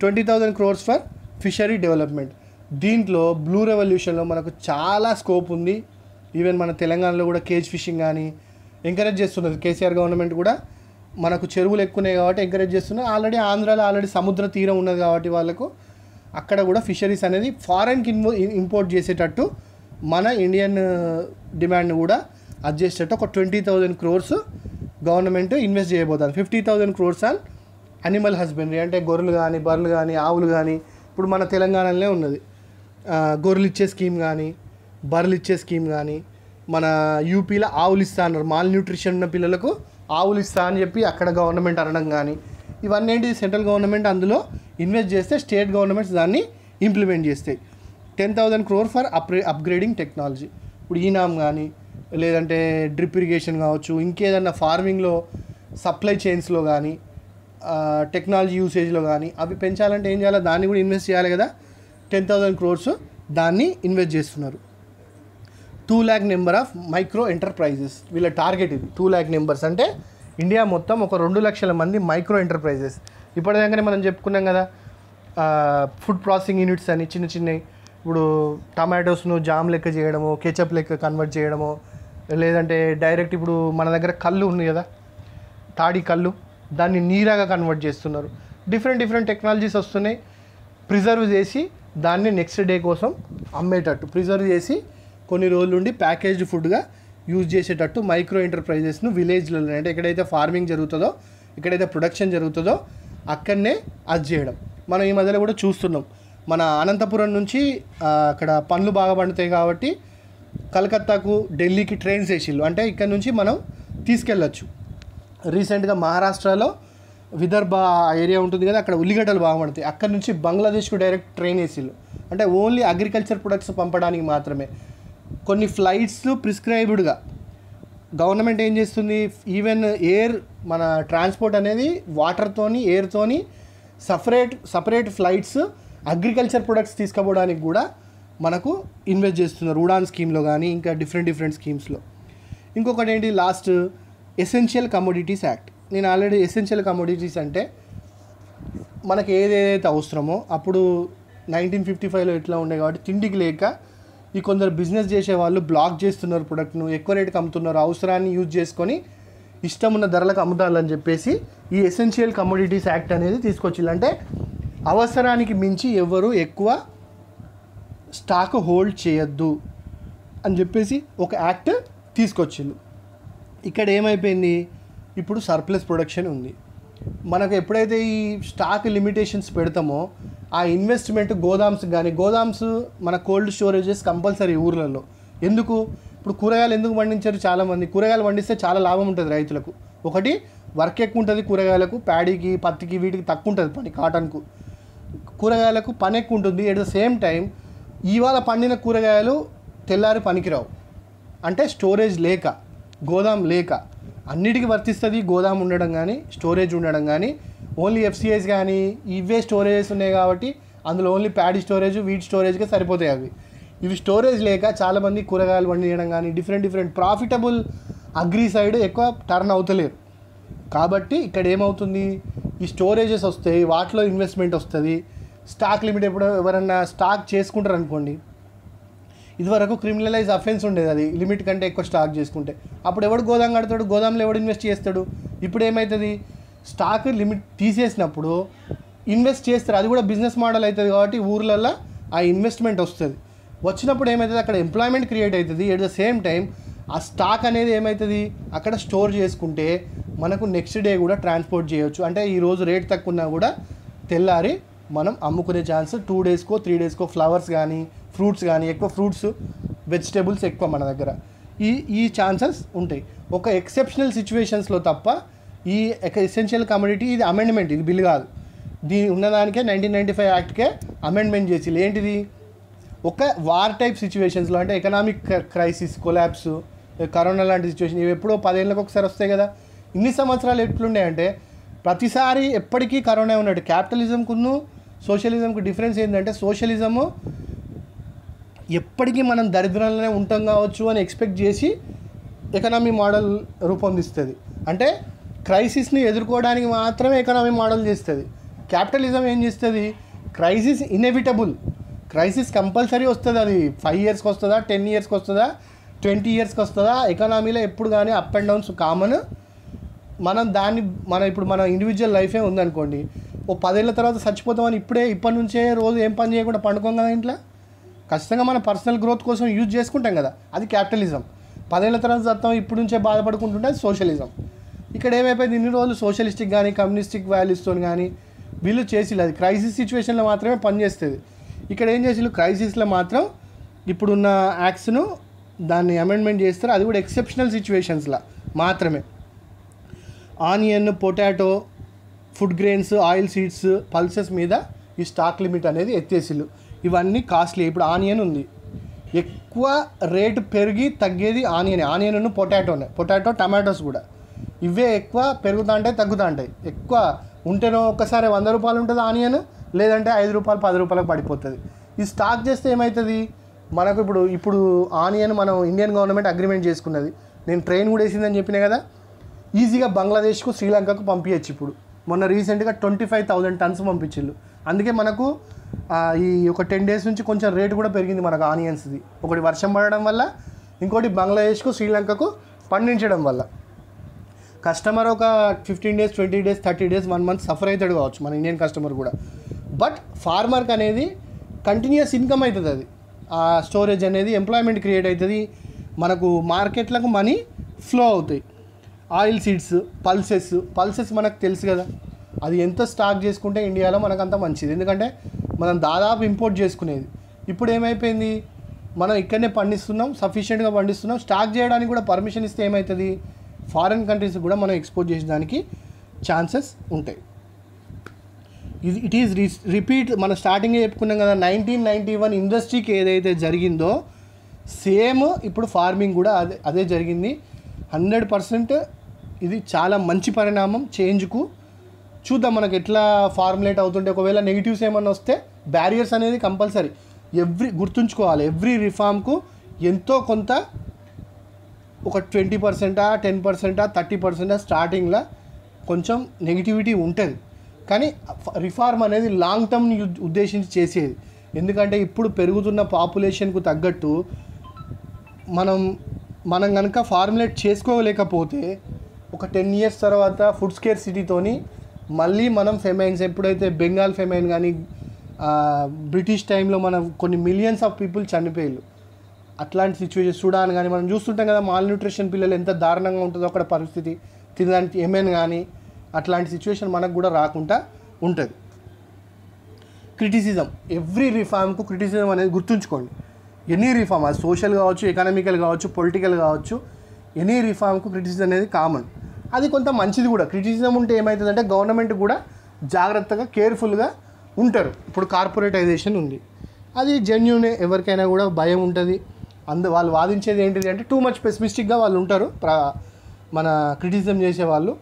Speaker 1: twenty thousand crores for fishery development దీంట్లో బ్లూ రెవల్యూషన్లో మనకు చాలా స్కోప్ ఉంది ఈవెన్ మన తెలంగాణలో కూడా కేజ్ ఫిషింగ్ కానీ ఎంకరేజ్ చేస్తున్నది కేసీఆర్ గవర్నమెంట్ కూడా మనకు చెరువులు ఎక్కువనే కాబట్టి ఎంకరేజ్ చేస్తున్నారు ఆల్రెడీ ఆంధ్రాలో ఆల్రెడీ సముద్ర తీరం ఉన్నది కాబట్టి వాళ్ళకు అక్కడ కూడా ఫిషరీస్ అనేది ఫారెన్కి ఇన్వో ఇంపోర్ట్ చేసేటట్టు మన ఇండియన్ uh, డిమాండ్ కూడా అది చేసేటట్టు ఒక twenty thousand crores government invest చేయబోతుంది fifty thousand crores on animal husbandry అంటే గొర్రెలు కానీ బర్రెలు కానీ ఆవులు కానీ ఇప్పుడు మన తెలంగాణలోనే ఉన్నది గొర్రెలు ఇచ్చే స్కీమ్ కానీ బర్రెలు ఇచ్చే స్కీమ్ కానీ మన యూపీలో ఆవులు ఇస్తా అన్నారు మాల్ న్యూట్రిషన్ ఉన్న పిల్లలకు ఆవులు ఇస్తా అని చెప్పి అక్కడ గవర్నమెంట్ అనడం కానీ ఇవన్నీ ఏంటి సెంట్రల్ గవర్నమెంట్ అందులో ఇన్వెస్ట్ చేస్తే స్టేట్ గవర్నమెంట్స్ దాన్ని ఇంప్లిమెంట్ చేస్తాయి ten thousand crore for up upgrading technology ఇప్పుడు ఈనామ్ కానీ లేదంటే డ్రిప్ ఇరిగేషన్ కావచ్చు ఇంకేదన్నా ఫార్మింగ్లో సప్లై చైన్స్లో కానీ టెక్నాలజీ యూసేజ్లో కానీ అవి పెంచాలంటే ఏం చేయాలి దాన్ని కూడా ఇన్వెస్ట్ చేయాలి కదా టెన్ థౌజండ్ క్రోర్స్ దాన్ని ఇన్వెస్ట్ చేస్తున్నారు two lakh number of micro enterprises వీళ్ళ టార్గెట్ ఇది టూ ల్యాక్ నెంబర్స్ అంటే ఇండియా మొత్తం ఒక రెండు లక్షల మంది మైక్రో ఎంటర్ప్రైజెస్ ఇప్పటిదాకానే మనం చెప్పుకున్నాం కదా ఫుడ్ ప్రాసెసింగ్ యూనిట్స్ అని చిన్న చిన్నవి ఇప్పుడు టమాటోస్ను జామ్ లెక్క చేయడము కెచప్ లెక్క కన్వర్ట్ చేయడము లేదంటే డైరెక్ట్ ఇప్పుడు మన దగ్గర కళ్ళు ఉన్నాయి కదా తాడి కళ్ళు దాన్ని నీరాగా కన్వర్ట్ చేస్తున్నారు డిఫరెంట్ డిఫరెంట్ టెక్నాలజీస్ వస్తున్నాయి ప్రిజర్వ్ చేసి దాన్ని నెక్స్ట్ డే కోసం అమ్మేటట్టు ప్రిజర్వ్ చేసి కొన్ని రోజులు ఉండి ప్యాకేజ్డ్ ఫుడ్గా యూజ్ చేసేటట్టు మైక్రో ఎంటర్ప్రైజెస్ను విలేజ్లలో అంటే ఎక్కడైతే ఫార్మింగ్ జరుగుతుందో ఎక్కడైతే ప్రొడక్షన్ జరుగుతుందో అక్కడనే అది చేయడం మనం ఈ మధ్యలో కూడా చూస్తున్నాం మన అనంతపురం నుంచి అక్కడ పండ్లు బాగా పండుతాయి కాబట్టి కలకత్తాకు ఢిల్లీకి ట్రైన్స్ వేసిళ్ళు అంటే ఇక్కడ నుంచి మనం తీసుకెళ్ళచ్చు రీసెంట్గా మహారాష్ట్రలో విదర్భ ఏరియా ఉంటుంది కదా అక్కడ ఉల్లిగడ్డలు బాగా పడతాయి అక్కడ నుంచి బంగ్లాదేశ్కు డైరెక్ట్ ట్రైన్ వేసిళ్ళు అంటే ఓన్లీ అగ్రికల్చర్ ప్రొడక్ట్స్ పంపడానికి మాత్రమే కొన్ని ఫ్లైట్స్ ప్రిస్క్రైబ్డ్గా గవర్నమెంట్ ఏం చేస్తుంది ఈవెన్ ఎయిర్ మన ట్రాన్స్పోర్ట్ అనేది వాటర్తోని ఎయిర్తోని separate separate flights agriculture products తీసుకపోవడానికి కూడా మనకు ఇన్వెస్ట్ చేస్తున్నారు ఉడాన్ స్కీమ్లో కానీ ఇంకా డిఫరెంట్ డిఫరెంట్ స్కీమ్స్లో ఇంకొకటి ఏంటి లాస్ట్ ఎసెన్షియల్ కమోడిటీస్ యాక్ట్ నేను ఆల్రెడీ ఎసెన్షియల్ కమోడిటీస్ అంటే మనకి ఏదేదైతే అవసరమో అప్పుడు నైన్టీన్ ఫిఫ్టీ ఫైవ్లో ఎట్లా ఉండే కాబట్టి తిండికి లేక ఈ కొందరు బిజినెస్ చేసే వాళ్ళు బ్లాక్ చేస్తున్నారు ప్రొడక్ట్ను ఎక్కువ రేటుకి అమ్ముతున్నారు అవసరాన్ని యూజ్ చేసుకొని ఇష్టం ఉన్న ధరలకు అమ్ముతాలని చెప్పేసి ఈ ఎసెన్షియల్ కమోడిటీస్ యాక్ట్ అనేది తీసుకొచ్చిందంటే అంటే అవసరానికి మించి ఎవరు ఎక్కువ స్టాక్ హోల్డ్ చేయొద్దు అని చెప్పేసి ఒక యాక్ట్ తీసుకొచ్చింది ఇక్కడ ఏమైపోయింది ఇప్పుడు సర్ప్లస్ ప్రొడక్షన్ ఉంది మనకు ఎప్పుడైతే ఈ స్టాక్ లిమిటేషన్స్ పెడతామో ఆ ఇన్వెస్ట్మెంట్ గోదామ్స్ కానీ గోదామ్స్ మన కోల్డ్ స్టోరేజెస్ కంపల్సరీ ఊర్లలో ఎందుకు ఇప్పుడు కూరగాయలు ఎందుకు పండించారు చాలామంది కూరగాయలు పండిస్తే చాలా లాభం ఉంటుంది రైతులకు ఒకటి వర్క్ ఎక్కువ ఉంటుంది కూరగాయలకు ప్యాడీకి పత్తికి వీటికి తక్కువ ఉంటుంది పని కాటన్కు కూరగాయలకు పని ఎక్కువ ఉంటుంది ఎట్ ద సేమ్ టైం ఇవాళ పండిన కూరగాయలు తెల్లారి పనికిరావు అంటే స్టోరేజ్ లేక గోదాం లేక అన్నిటికీ వర్తిస్తుంది గోదాం ఉండడం కానీ స్టోరేజ్ ఉండడం కానీ ఓన్లీ ఎఫ్సిఐస్ కానీ ఇవే స్టోరేజెస్ ఉన్నాయి కాబట్టి అందులో ఓన్లీ ప్యాడీ స్టోరేజ్ వీట్ స్టోరేజ్గా సరిపోతాయి అవి ఇవి స్టోరేజ్ లేక చాలామంది కూరగాయలు పండించడం కానీ different different profitable agri side ఎక్కువ టర్న్ అవుతలేరు కాబట్టి ఇక్కడ ఏమవుతుంది ఈ స్టోరేజెస్ వస్తాయి వాటిలో ఇన్వెస్ట్మెంట్ వస్తుంది స్టాక్ లిమిట్ ఎప్పుడు ఎవరన్నా స్టాక్ చేసుకుంటారు అనుకోండి ఇదివరకు క్రిమినలైజ్ అఫెన్స్ ఉండేది అది లిమిట్ కంటే ఎక్కువ స్టాక్ చేసుకుంటే అప్పుడు ఎవడు గోదాం కడతాడు గోదాంలో ఎవడు ఇన్వెస్ట్ చేస్తాడు ఇప్పుడు ఏమవుతుంది స్టాక్ లిమిట్ తీసేసినప్పుడు ఇన్వెస్ట్ చేస్తారు అది కూడా బిజినెస్ మోడల్ అవుతుంది కాబట్టి ఊర్లలో ఆ ఇన్వెస్ట్మెంట్ వస్తుంది వచ్చినప్పుడు ఏమవుతుంది అక్కడ ఎంప్లాయ్మెంట్ క్రియేట్ అవుతుంది ఎట్ ద సేమ్ టైం ఆ స్టాక్ అనేది ఏమవుతుంది అక్కడ స్టోర్ చేసుకుంటే మనకు నెక్స్ట్ డే కూడా ట్రాన్స్పోర్ట్ చేయవచ్చు అంటే ఈరోజు రేట్ తక్కువ ఉన్నా కూడా తెల్లారి మనం అమ్ముకునే ఛాన్స్ టూ డేస్కో త్రీ డేస్కో ఫ్లవర్స్ కానీ ఫ్రూట్స్ కానీ ఎక్కువ ఫ్రూట్స్ వెజిటేబుల్స్ ఎక్కువ మన దగ్గర ఈ ఈ ఛాన్సెస్ ఉంటాయి ఒక ఎక్సెప్షనల్ సిచ్యువేషన్స్లో తప్ప ఈ ఎసెన్షియల్ కమ్యూనిటీ ఇది అమెండ్మెంట్ ఇది బిల్ కాదు దీని ఉన్నదానికే నైన్టీన్ నైంటీ ఫైవ్ యాక్ట్కే అమెండ్మెంట్ చేసి ఏంటిది ఒక వార్ టైప్ సిచ్యువేషన్స్లో అంటే ఎకనామిక్ క్రైసిస్ కొలాబ్స్ కరోనా లాంటి సిచ్యువేషన్ ఇవి ఎప్పుడో పదేళ్ళకి ఒకసారి వస్తాయి కదా ఇన్ని సంవత్సరాలు ఎట్లున్నాయంటే ప్రతిసారి ఎప్పటికీ కరోనా ఉన్నట్టు క్యాపిటలిజంకును సోషలిజంకి డిఫరెన్స్ ఏంటంటే సోషలిజము ఎప్పటికీ మనం దరిద్రంలోనే ఉంటాం కావచ్చు అని ఎక్స్పెక్ట్ చేసి ఎకనామీ మోడల్ రూపొందిస్తుంది అంటే క్రైసిస్ని ఎదుర్కోవడానికి మాత్రమే ఎకనామీ మోడల్ చేస్తుంది క్యాపిటలిజం ఏం చేస్తుంది క్రైసిస్ ఇన్ఎవిటబుల్ క్రైసిస్ కంపల్సరీ వస్తుంది అది ఫైవ్ ఇయర్స్కి వస్తుందా టెన్ ఇయర్స్కి వస్తుందా ట్వంటీ ఇయర్స్కి వస్తుందా ఎకనామీలో ఎప్పుడు కానీ అప్ అండ్ డౌన్స్ కామన్ మనం దాన్ని మన ఇప్పుడు మన ఇండివిజువల్ లైఫే ఉందనుకోండి ఓ పదేళ్ళ తర్వాత చచ్చిపోతామని ఇప్పుడే ఇప్పటి నుంచే రోజు ఏం పని చేయకుండా పండుకోం కదా ఇంట్లో ఖచ్చితంగా మన పర్సనల్ గ్రోత్ కోసం యూజ్ చేసుకుంటాం కదా అది క్యాపిటలిజం పదేళ్ల తర్వాత చత్తాం ఇప్పుడు నుంచే బాధపడుకుంటుంటే అది సోషలిజం ఇక్కడ ఏమైపోయింది ఇన్ని రోజులు సోషలిస్టిక్ కానీ కమ్యూనిస్టిక్ వాల్యూస్తో కానీ వీళ్ళు చేసిల్లు అది క్రైసిస్ సిచ్యువేషన్లో మాత్రమే పనిచేస్తుంది ఇక్కడ ఏం చేసిల్లు క్రైసిస్లో మాత్రం ఇప్పుడున్న యాక్ట్స్ను దాన్ని అమెండ్మెంట్ చేస్తారు అది కూడా ఎక్సెప్షనల్ సిచ్యువేషన్స్లో మాత్రమే onion potato food grains oil seeds pulses మీద ఈ స్టాక్ లిమిట్ అనేది ఎత్తేసిల్లు ఇవన్నీ కాస్ట్లీ ఇప్పుడు ఆనియన్ ఉంది ఎక్కువ రేటు పెరిగి తగ్గేది ఆనియన్ ఆనియన్ పొటాటోనే పొటాటో టమాటోస్ కూడా ఇవే ఎక్కువ పెరుగుతూ ఉంటాయి తగ్గుతూ ఉంటాయి ఎక్కువ ఉంటేనో ఒక్కసారి వంద రూపాయలు ఉంటుంది ఆనియన్ లేదంటే ఐదు రూపాయలు పది రూపాయలకు పడిపోతుంది ఈ స్టాక్ చేస్తే ఏమవుతుంది మనకు ఇప్పుడు ఇప్పుడు ఆనియన్ మనం ఇండియన్ గవర్నమెంట్ అగ్రిమెంట్ చేసుకున్నది నేను ట్రైన్ కూడా వేసిందని చెప్పిన కదా ఈజీగా బంగ్లాదేశ్కు శ్రీలంకకు పంపించచ్చు ఇప్పుడు మొన్న రీసెంట్గా ట్వంటీ ఫైవ్ థౌజండ్ టన్స్ పంపించిళ్ళు అందుకే మనకు ఈ ఒక టెన్ డేస్ నుంచి కొంచెం రేటు కూడా పెరిగింది మనకు ఆనియన్స్ది ఒకటి వర్షం పడడం వల్ల ఇంకోటి బంగ్లాదేశ్కు శ్రీలంకకు పండించడం వల్ల కస్టమర్ ఒక fifteen days twenty days thirty days one month suffer అవుతాడు కావచ్చు మన ఇండియన్ కస్టమర్ కూడా బట్ ఫార్మర్కి అనేది కంటిన్యూస్ ఇన్కమ్ అవుతుంది అది ఆ స్టోరేజ్ అనేది ఎంప్లాయ్మెంట్ క్రియేట్ అవుతుంది మనకు మార్కెట్లకు మనీ ఫ్లో అవుతాయి ఆయిల్ సీడ్స్ పల్సెస్ పల్సెస్ మనకు తెలుసు కదా అది ఎంత స్టాక్ చేసుకుంటే ఇండియాలో మనకు అంత మంచిది ఎందుకంటే మనం దాదాపు ఇంపోర్ట్ చేసుకునేది ఇప్పుడు ఏమైపోయింది మనం ఇక్కడనే పండిస్తున్నాం సఫిషియెంట్గా పండిస్తున్నాం స్టాక్ చేయడానికి కూడా పర్మిషన్ ఇస్తే ఏమవుతుంది ఫారిన్ కంట్రీస్ కూడా మనం ఎక్స్పోర్ట్ చేసేదానికి ఛాన్సెస్ ఉంటాయి ఇది ఇట్ ఈజ్ రి రిపీట్ మన స్టార్టింగే చెప్పుకున్నాం కదా నైన్టీన్ నైంటీ వన్ ఇండస్ట్రీకి ఏదైతే జరిగిందో సేమ్ ఇప్పుడు ఫార్మింగ్ కూడా అదే అదే జరిగింది హండ్రెడ్ పర్సెంట్ ఇది చాలా మంచి పరిణామం చేంజ్కు చూద్దాం మనకు ఎట్లా ఫార్ములేట్ అవుతుంటే ఒకవేళ నెగిటివ్స్ ఏమన్నా వస్తే బ్యారియర్స్ అనేది కంపల్సరీ ఎవ్రీ గుర్తుంచుకోవాలి ఎవ్రీ రిఫార్మ్కు ఎంతో కొంత ఒక ట్వంటీ పర్సెంటా టెన్ పర్సెంటా థర్టీ పర్సెంటా స్టార్టింగ్లో కొంచెం నెగిటివిటీ ఉంటుంది కానీ రిఫార్మ్ అనేది లాంగ్ టర్మ్ ఉద్దేశించి చేసేది ఎందుకంటే ఇప్పుడు పెరుగుతున్న పాపులేషన్కు తగ్గట్టు మనం మనం కనుక ఫార్ములేట్ చేసుకోలేకపోతే ఒక టెన్ ఇయర్స్ తర్వాత ఫుడ్ స్కేర్ సిటీతోని మళ్ళీ మనం ఫెమైన్స్ ఎప్పుడైతే బెంగాల్ ఫెమైన్ కానీ బ్రిటిష్ టైంలో మనం కొన్ని మిలియన్స్ ఆఫ్ పీపుల్ చనిపోయారు అట్లాంటి సిచ్యువేషన్ సూడాన్ కానీ మనం చూస్తుంటాం కదా మాల్ న్యూట్రిషన్ పిల్లలు ఎంత దారుణంగా ఉంటుందో అక్కడ పరిస్థితి తినడానికి ఏమైనా కానీ అట్లాంటి సిచ్యువేషన్ మనకు కూడా రాకుండా ఉంటుంది క్రిటిసిజం ఎవ్రీ రిఫార్మ్కు క్రిటిసిజం అనేది గుర్తుంచుకోండి ఎనీ రిఫార్మ్ అది సోషల్ కావచ్చు ఎకనామికల్ కావచ్చు పొలిటికల్ కావచ్చు ఎనీ రిఫార్మ్కు క్రిటిసిజం అనేది కామన్ అది కొంత మంచిది కూడా క్రిటిసిజం ఉంటే ఏమవుతుందంటే గవర్నమెంట్ కూడా జాగ్రత్తగా కేర్ఫుల్గా ఉంటారు ఇప్పుడు కార్పొరేటైజేషన్ ఉంది అది జెన్యునే ఎవరికైనా కూడా భయం ఉంటుంది అందు వాళ్ళు వాదించేది ఏంటిది అంటే టూ మచ్ పెసిమిస్టిక్గా వాళ్ళు ఉంటారు మన క్రిటిసిజం చేసేవాళ్ళు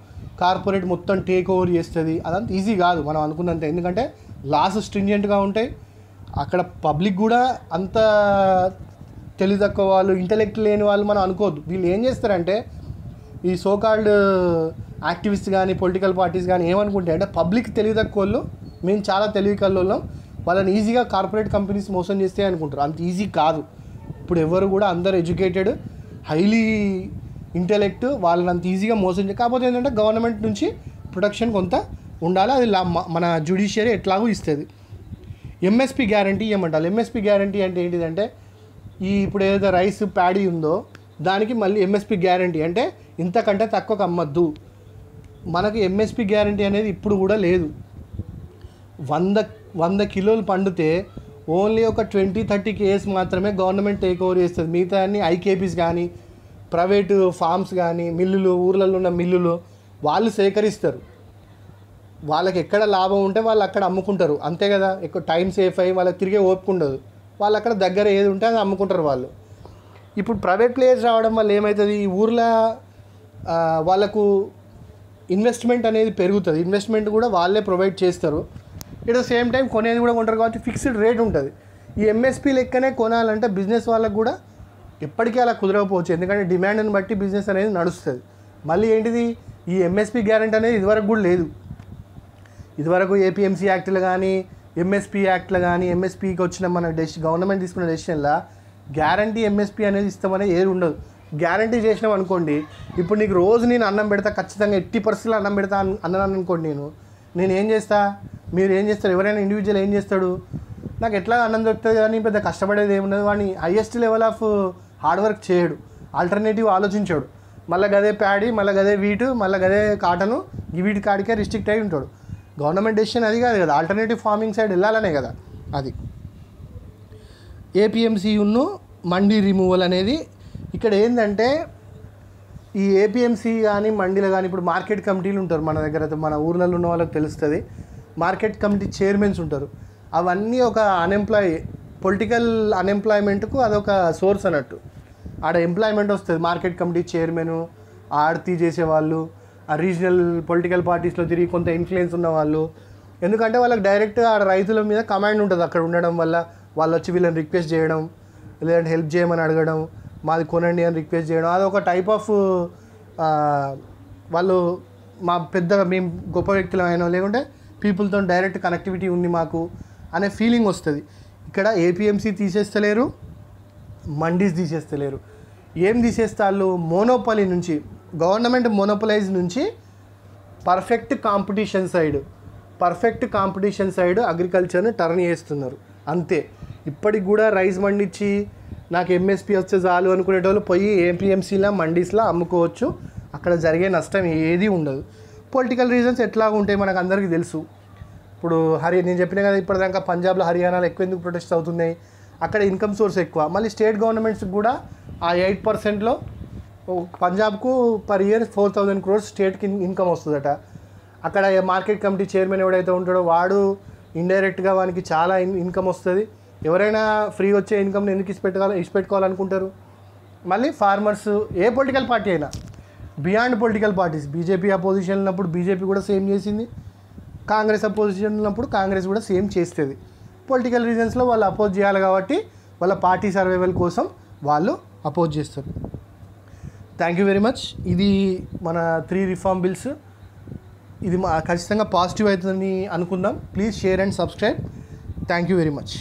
Speaker 1: కార్పొరేట్ మొత్తం టేక్ ఓవర్ చేస్తుంది అదంతా ఈజీ కాదు మనం అనుకున్నంత ఎందుకంటే లాస్ స్ట్రింజెంట్గా ఉంటాయి అక్కడ పబ్లిక్ కూడా అంత తెలివి తక్కువ వాళ్ళు ఇంటలెక్ట్ లేని వాళ్ళు మనం అనుకోవద్దు వీళ్ళు ఏం చేస్తారంటే ఈ సోకాల్డ్ యాక్టివిస్ట్ కానీ పొలిటికల్ పార్టీస్ కానీ ఏమనుకుంటాయి అంటే పబ్లిక్ తెలివి తక్కువలో మేము చాలా తెలివి కళ్ళోళ్ళం వాళ్ళని ఈజీగా కార్పొరేట్ కంపెనీస్ మోసం చేస్తే అనుకుంటారు అంత ఈజీ కాదు ఇప్పుడు ఎవరు కూడా అందరు ఎడ్యుకేటెడ్ హైలీ ఇంటెలెక్ట్ వాళ్ళని అంత ఈజీగా మోసం కాకపోతే ఏంటంటే గవర్నమెంట్ నుంచి ప్రొటెక్షన్ కొంత ఉండాలి అది మన జ్యుడిషియరీ ఎట్లాగో ఇస్తుంది ఎంఎస్పి గ్యారంటీ ఏమంటారు ఎంఎస్పి గ్యారంటీ అంటే ఏంటిదంటే ఈ ఇప్పుడు ఏదైతే రైస్ ప్యాడీ ఉందో దానికి మళ్ళీ ఎంఎస్పి గ్యారంటీ అంటే ఇంతకంటే తక్కువకు కమ్మద్దు మనకు ఎంఎస్పి గ్యారంటీ అనేది ఇప్పుడు కూడా లేదు వంద వంద కిలోలు పండితే ఓన్లీ ఒక ట్వంటీ థర్టీ కేస్ మాత్రమే గవర్నమెంట్ టేక్ ఓవర్ చేస్తుంది మిగతా అన్ని ఐకేపీస్ కానీ ప్రైవేటు ఫార్మ్స్ కానీ మిల్లులు ఊర్లలో ఉన్న మిల్లులు వాళ్ళు సేకరిస్తారు వాళ్ళకి ఎక్కడ లాభం ఉంటే వాళ్ళు అక్కడ అమ్ముకుంటారు అంతే కదా ఎక్కువ టైం సేఫ్ అయ్యి వాళ్ళకి తిరిగే ఓపుకుండదు వాళ్ళు అక్కడ దగ్గర ఏది ఉంటే అది అమ్ముకుంటారు వాళ్ళు ఇప్పుడు ప్రైవేట్ ప్లేయర్స్ రావడం వల్ల ఏమవుతుంది ఈ ఊర్లో వాళ్ళకు ఇన్వెస్ట్మెంట్ అనేది పెరుగుతుంది ఇన్వెస్ట్మెంట్ కూడా వాళ్ళే ప్రొవైడ్ చేస్తారు ఇట్ సేమ్ టైం కొనేది కూడా కొంటారు కాబట్టి ఫిక్స్డ్ రేట్ ఉంటుంది ఈ ఎంఎస్పీ లెక్కనే కొనాలంటే బిజినెస్ వాళ్ళకు కూడా ఎప్పటికీ అలా కుదరకపోవచ్చు ఎందుకంటే డిమాండ్ని బట్టి బిజినెస్ అనేది నడుస్తుంది మళ్ళీ ఏంటిది ఈ ఎంఎస్పీ గ్యారెంటీ అనేది ఇదివరకు కూడా లేదు ఇదివరకు ఏపీఎంసీ యాక్ట్లు కానీ ఎంఎస్పీ యాక్ట్లు కానీ ఎంఎస్పీకి వచ్చిన మన డెసి గవర్నమెంట్ తీసుకున్న డెసిషన్లా గ్యారంటీ ఎంఎస్పీ అనేది ఇస్తామనే ఏది ఉండదు గ్యారంటీ చేసినాం అనుకోండి ఇప్పుడు నీకు రోజు నేను అన్నం పెడతా ఖచ్చితంగా ఎట్టి పరిస్థితులు అన్నం పెడతా అన్నాను అనుకోండి నేను నేను ఏం చేస్తా మీరు ఏం చేస్తారు ఎవరైనా ఇండివిజువల్ ఏం చేస్తాడు నాకు ఎట్లా అన్నం దొరుకుతుంది కానీ పెద్ద కష్టపడేది ఏముండదు వాడిని highest level of hard work చేయడు ఆల్టర్నేటివ్ ఆలోచించాడు మళ్ళీ గదే ప్యాడీ మళ్ళీ గదే వీటు మళ్ళీ గదే కాటను వీటి కాడికే రిస్ట్రిక్ట్ అయి ఉంటాడు గవర్నమెంట్ డెసిషన్ అది కాదు కదా ఆల్టర్నేటివ్ ఫార్మింగ్ సైడ్ వెళ్ళాలనే కదా అది ఏపీఎంసీ ఉన్ను మండీ రిమూవల్ అనేది ఇక్కడ ఏంటంటే ఈ ఏపీఎంసీ కానీ మండీలు కానీ ఇప్పుడు మార్కెట్ కమిటీలు ఉంటారు మన దగ్గర మన ఊర్లలో ఉన్న వాళ్ళకి తెలుస్తుంది మార్కెట్ కమిటీ చైర్మన్స్ ఉంటారు అవన్నీ ఒక అన్ఎంప్లాయ్ పొలిటికల్ అన్ఎంప్లాయ్మెంట్కు అదొక సోర్స్ అన్నట్టు ఆడ ఎంప్లాయ్మెంట్ వస్తుంది మార్కెట్ కమిటీ చైర్మను ఆర్తీ చేసేవాళ్ళు ఆ రీజనల్ పొలిటికల్ పార్టీస్లో తిరిగి కొంత ఇన్ఫ్లుయెన్స్ ఉన్న వాళ్ళు ఎందుకంటే వాళ్ళకి డైరెక్ట్ ఆడ రైతుల మీద కమాండ్ ఉంటుంది అక్కడ ఉండడం వల్ల వాళ్ళు వచ్చి వీళ్ళని రిక్వెస్ట్ చేయడం లేదంటే హెల్ప్ చేయమని అడగడం మాది కొనండి అని రిక్వెస్ట్ చేయడం అది ఒక టైప్ ఆఫ్ వాళ్ళు మా పెద్ద మేము గొప్ప వ్యక్తులు అయినా లేకుంటే పీపుల్తో డైరెక్ట్ కనెక్టివిటీ ఉంది మాకు అనే ఫీలింగ్ వస్తుంది ఇక్కడ ఏపీఎంసీ తీసేస్తలేరు మండీస్ తీసేస్తలేరు ఏం తీసేస్తారు మోనోపలి నుంచి గవర్నమెంట్ మోనోపలైజ్ నుంచి perfect competition side perfect competition side అగ్రికల్చర్ని టర్న్ చేస్తున్నారు అంతే ఇప్పటికి కూడా రైస్ మండిచ్చి నాకు ఎంఎస్పి వచ్చే చాలు అనుకునేటోళ్ళు పోయి ఏపీఎంసీలా మండీస్లా అమ్ముకోవచ్చు అక్కడ జరిగే నష్టం ఏది ఉండదు పొలిటికల్ రీజన్స్ ఎట్లా ఉంటాయి మనకు అందరికీ తెలుసు ఇప్పుడు హరి నేను చెప్పిన కదా ఇప్పటిదాకా పంజాబ్లో హర్యానాలో ఎక్కువ ఎందుకు ప్రొటెస్ట్ అవుతున్నాయి అక్కడ ఇన్కమ్ సోర్స్ ఎక్కువ మళ్ళీ స్టేట్ గవర్నమెంట్స్ కూడా ఆ ఎయిట్ పర్సెంట్లో పంజాబ్కు per year four thousand crores స్టేట్కి ఇన్కమ్ వస్తుందట అక్కడ మార్కెట్ కమిటీ చైర్మన్ ఎవడైతే ఉంటాడో వాడు ఇండైరెక్ట్గా వానికి చాలా ఇన్కమ్ వస్తుంది ఎవరైనా ఫ్రీ వచ్చే ఇన్కమ్ని ఎందుకు ఇచ్చిపెట్టుకోవాలి ఇచ్చిపెట్టుకోవాలనుకుంటారు మళ్ళీ ఫార్మర్స్ ఏ పొలిటికల్ పార్టీ అయినా beyond political parties BJP opposition ఉన్నప్పుడు బీజేపీ కూడా సేమ్ చేసింది కాంగ్రెస్ అపోజిషన్ ఉన్నప్పుడు కాంగ్రెస్ కూడా సేమ్ చేస్తుంది పొలిటికల్ రీజన్స్లో వాళ్ళు అపోజ్ చేయాలి కాబట్టి వాళ్ళ పార్టీ సర్వైవల్ కోసం వాళ్ళు అపోజ్ చేస్తారు థ్యాంక్ యూ వెరీ మచ్ ఇది మన త్రీ రిఫార్మ్ బిల్స్ ఇది మా ఖచ్చితంగా పాజిటివ్ అవుతుందని అనుకుందాం please share and subscribe thank you very much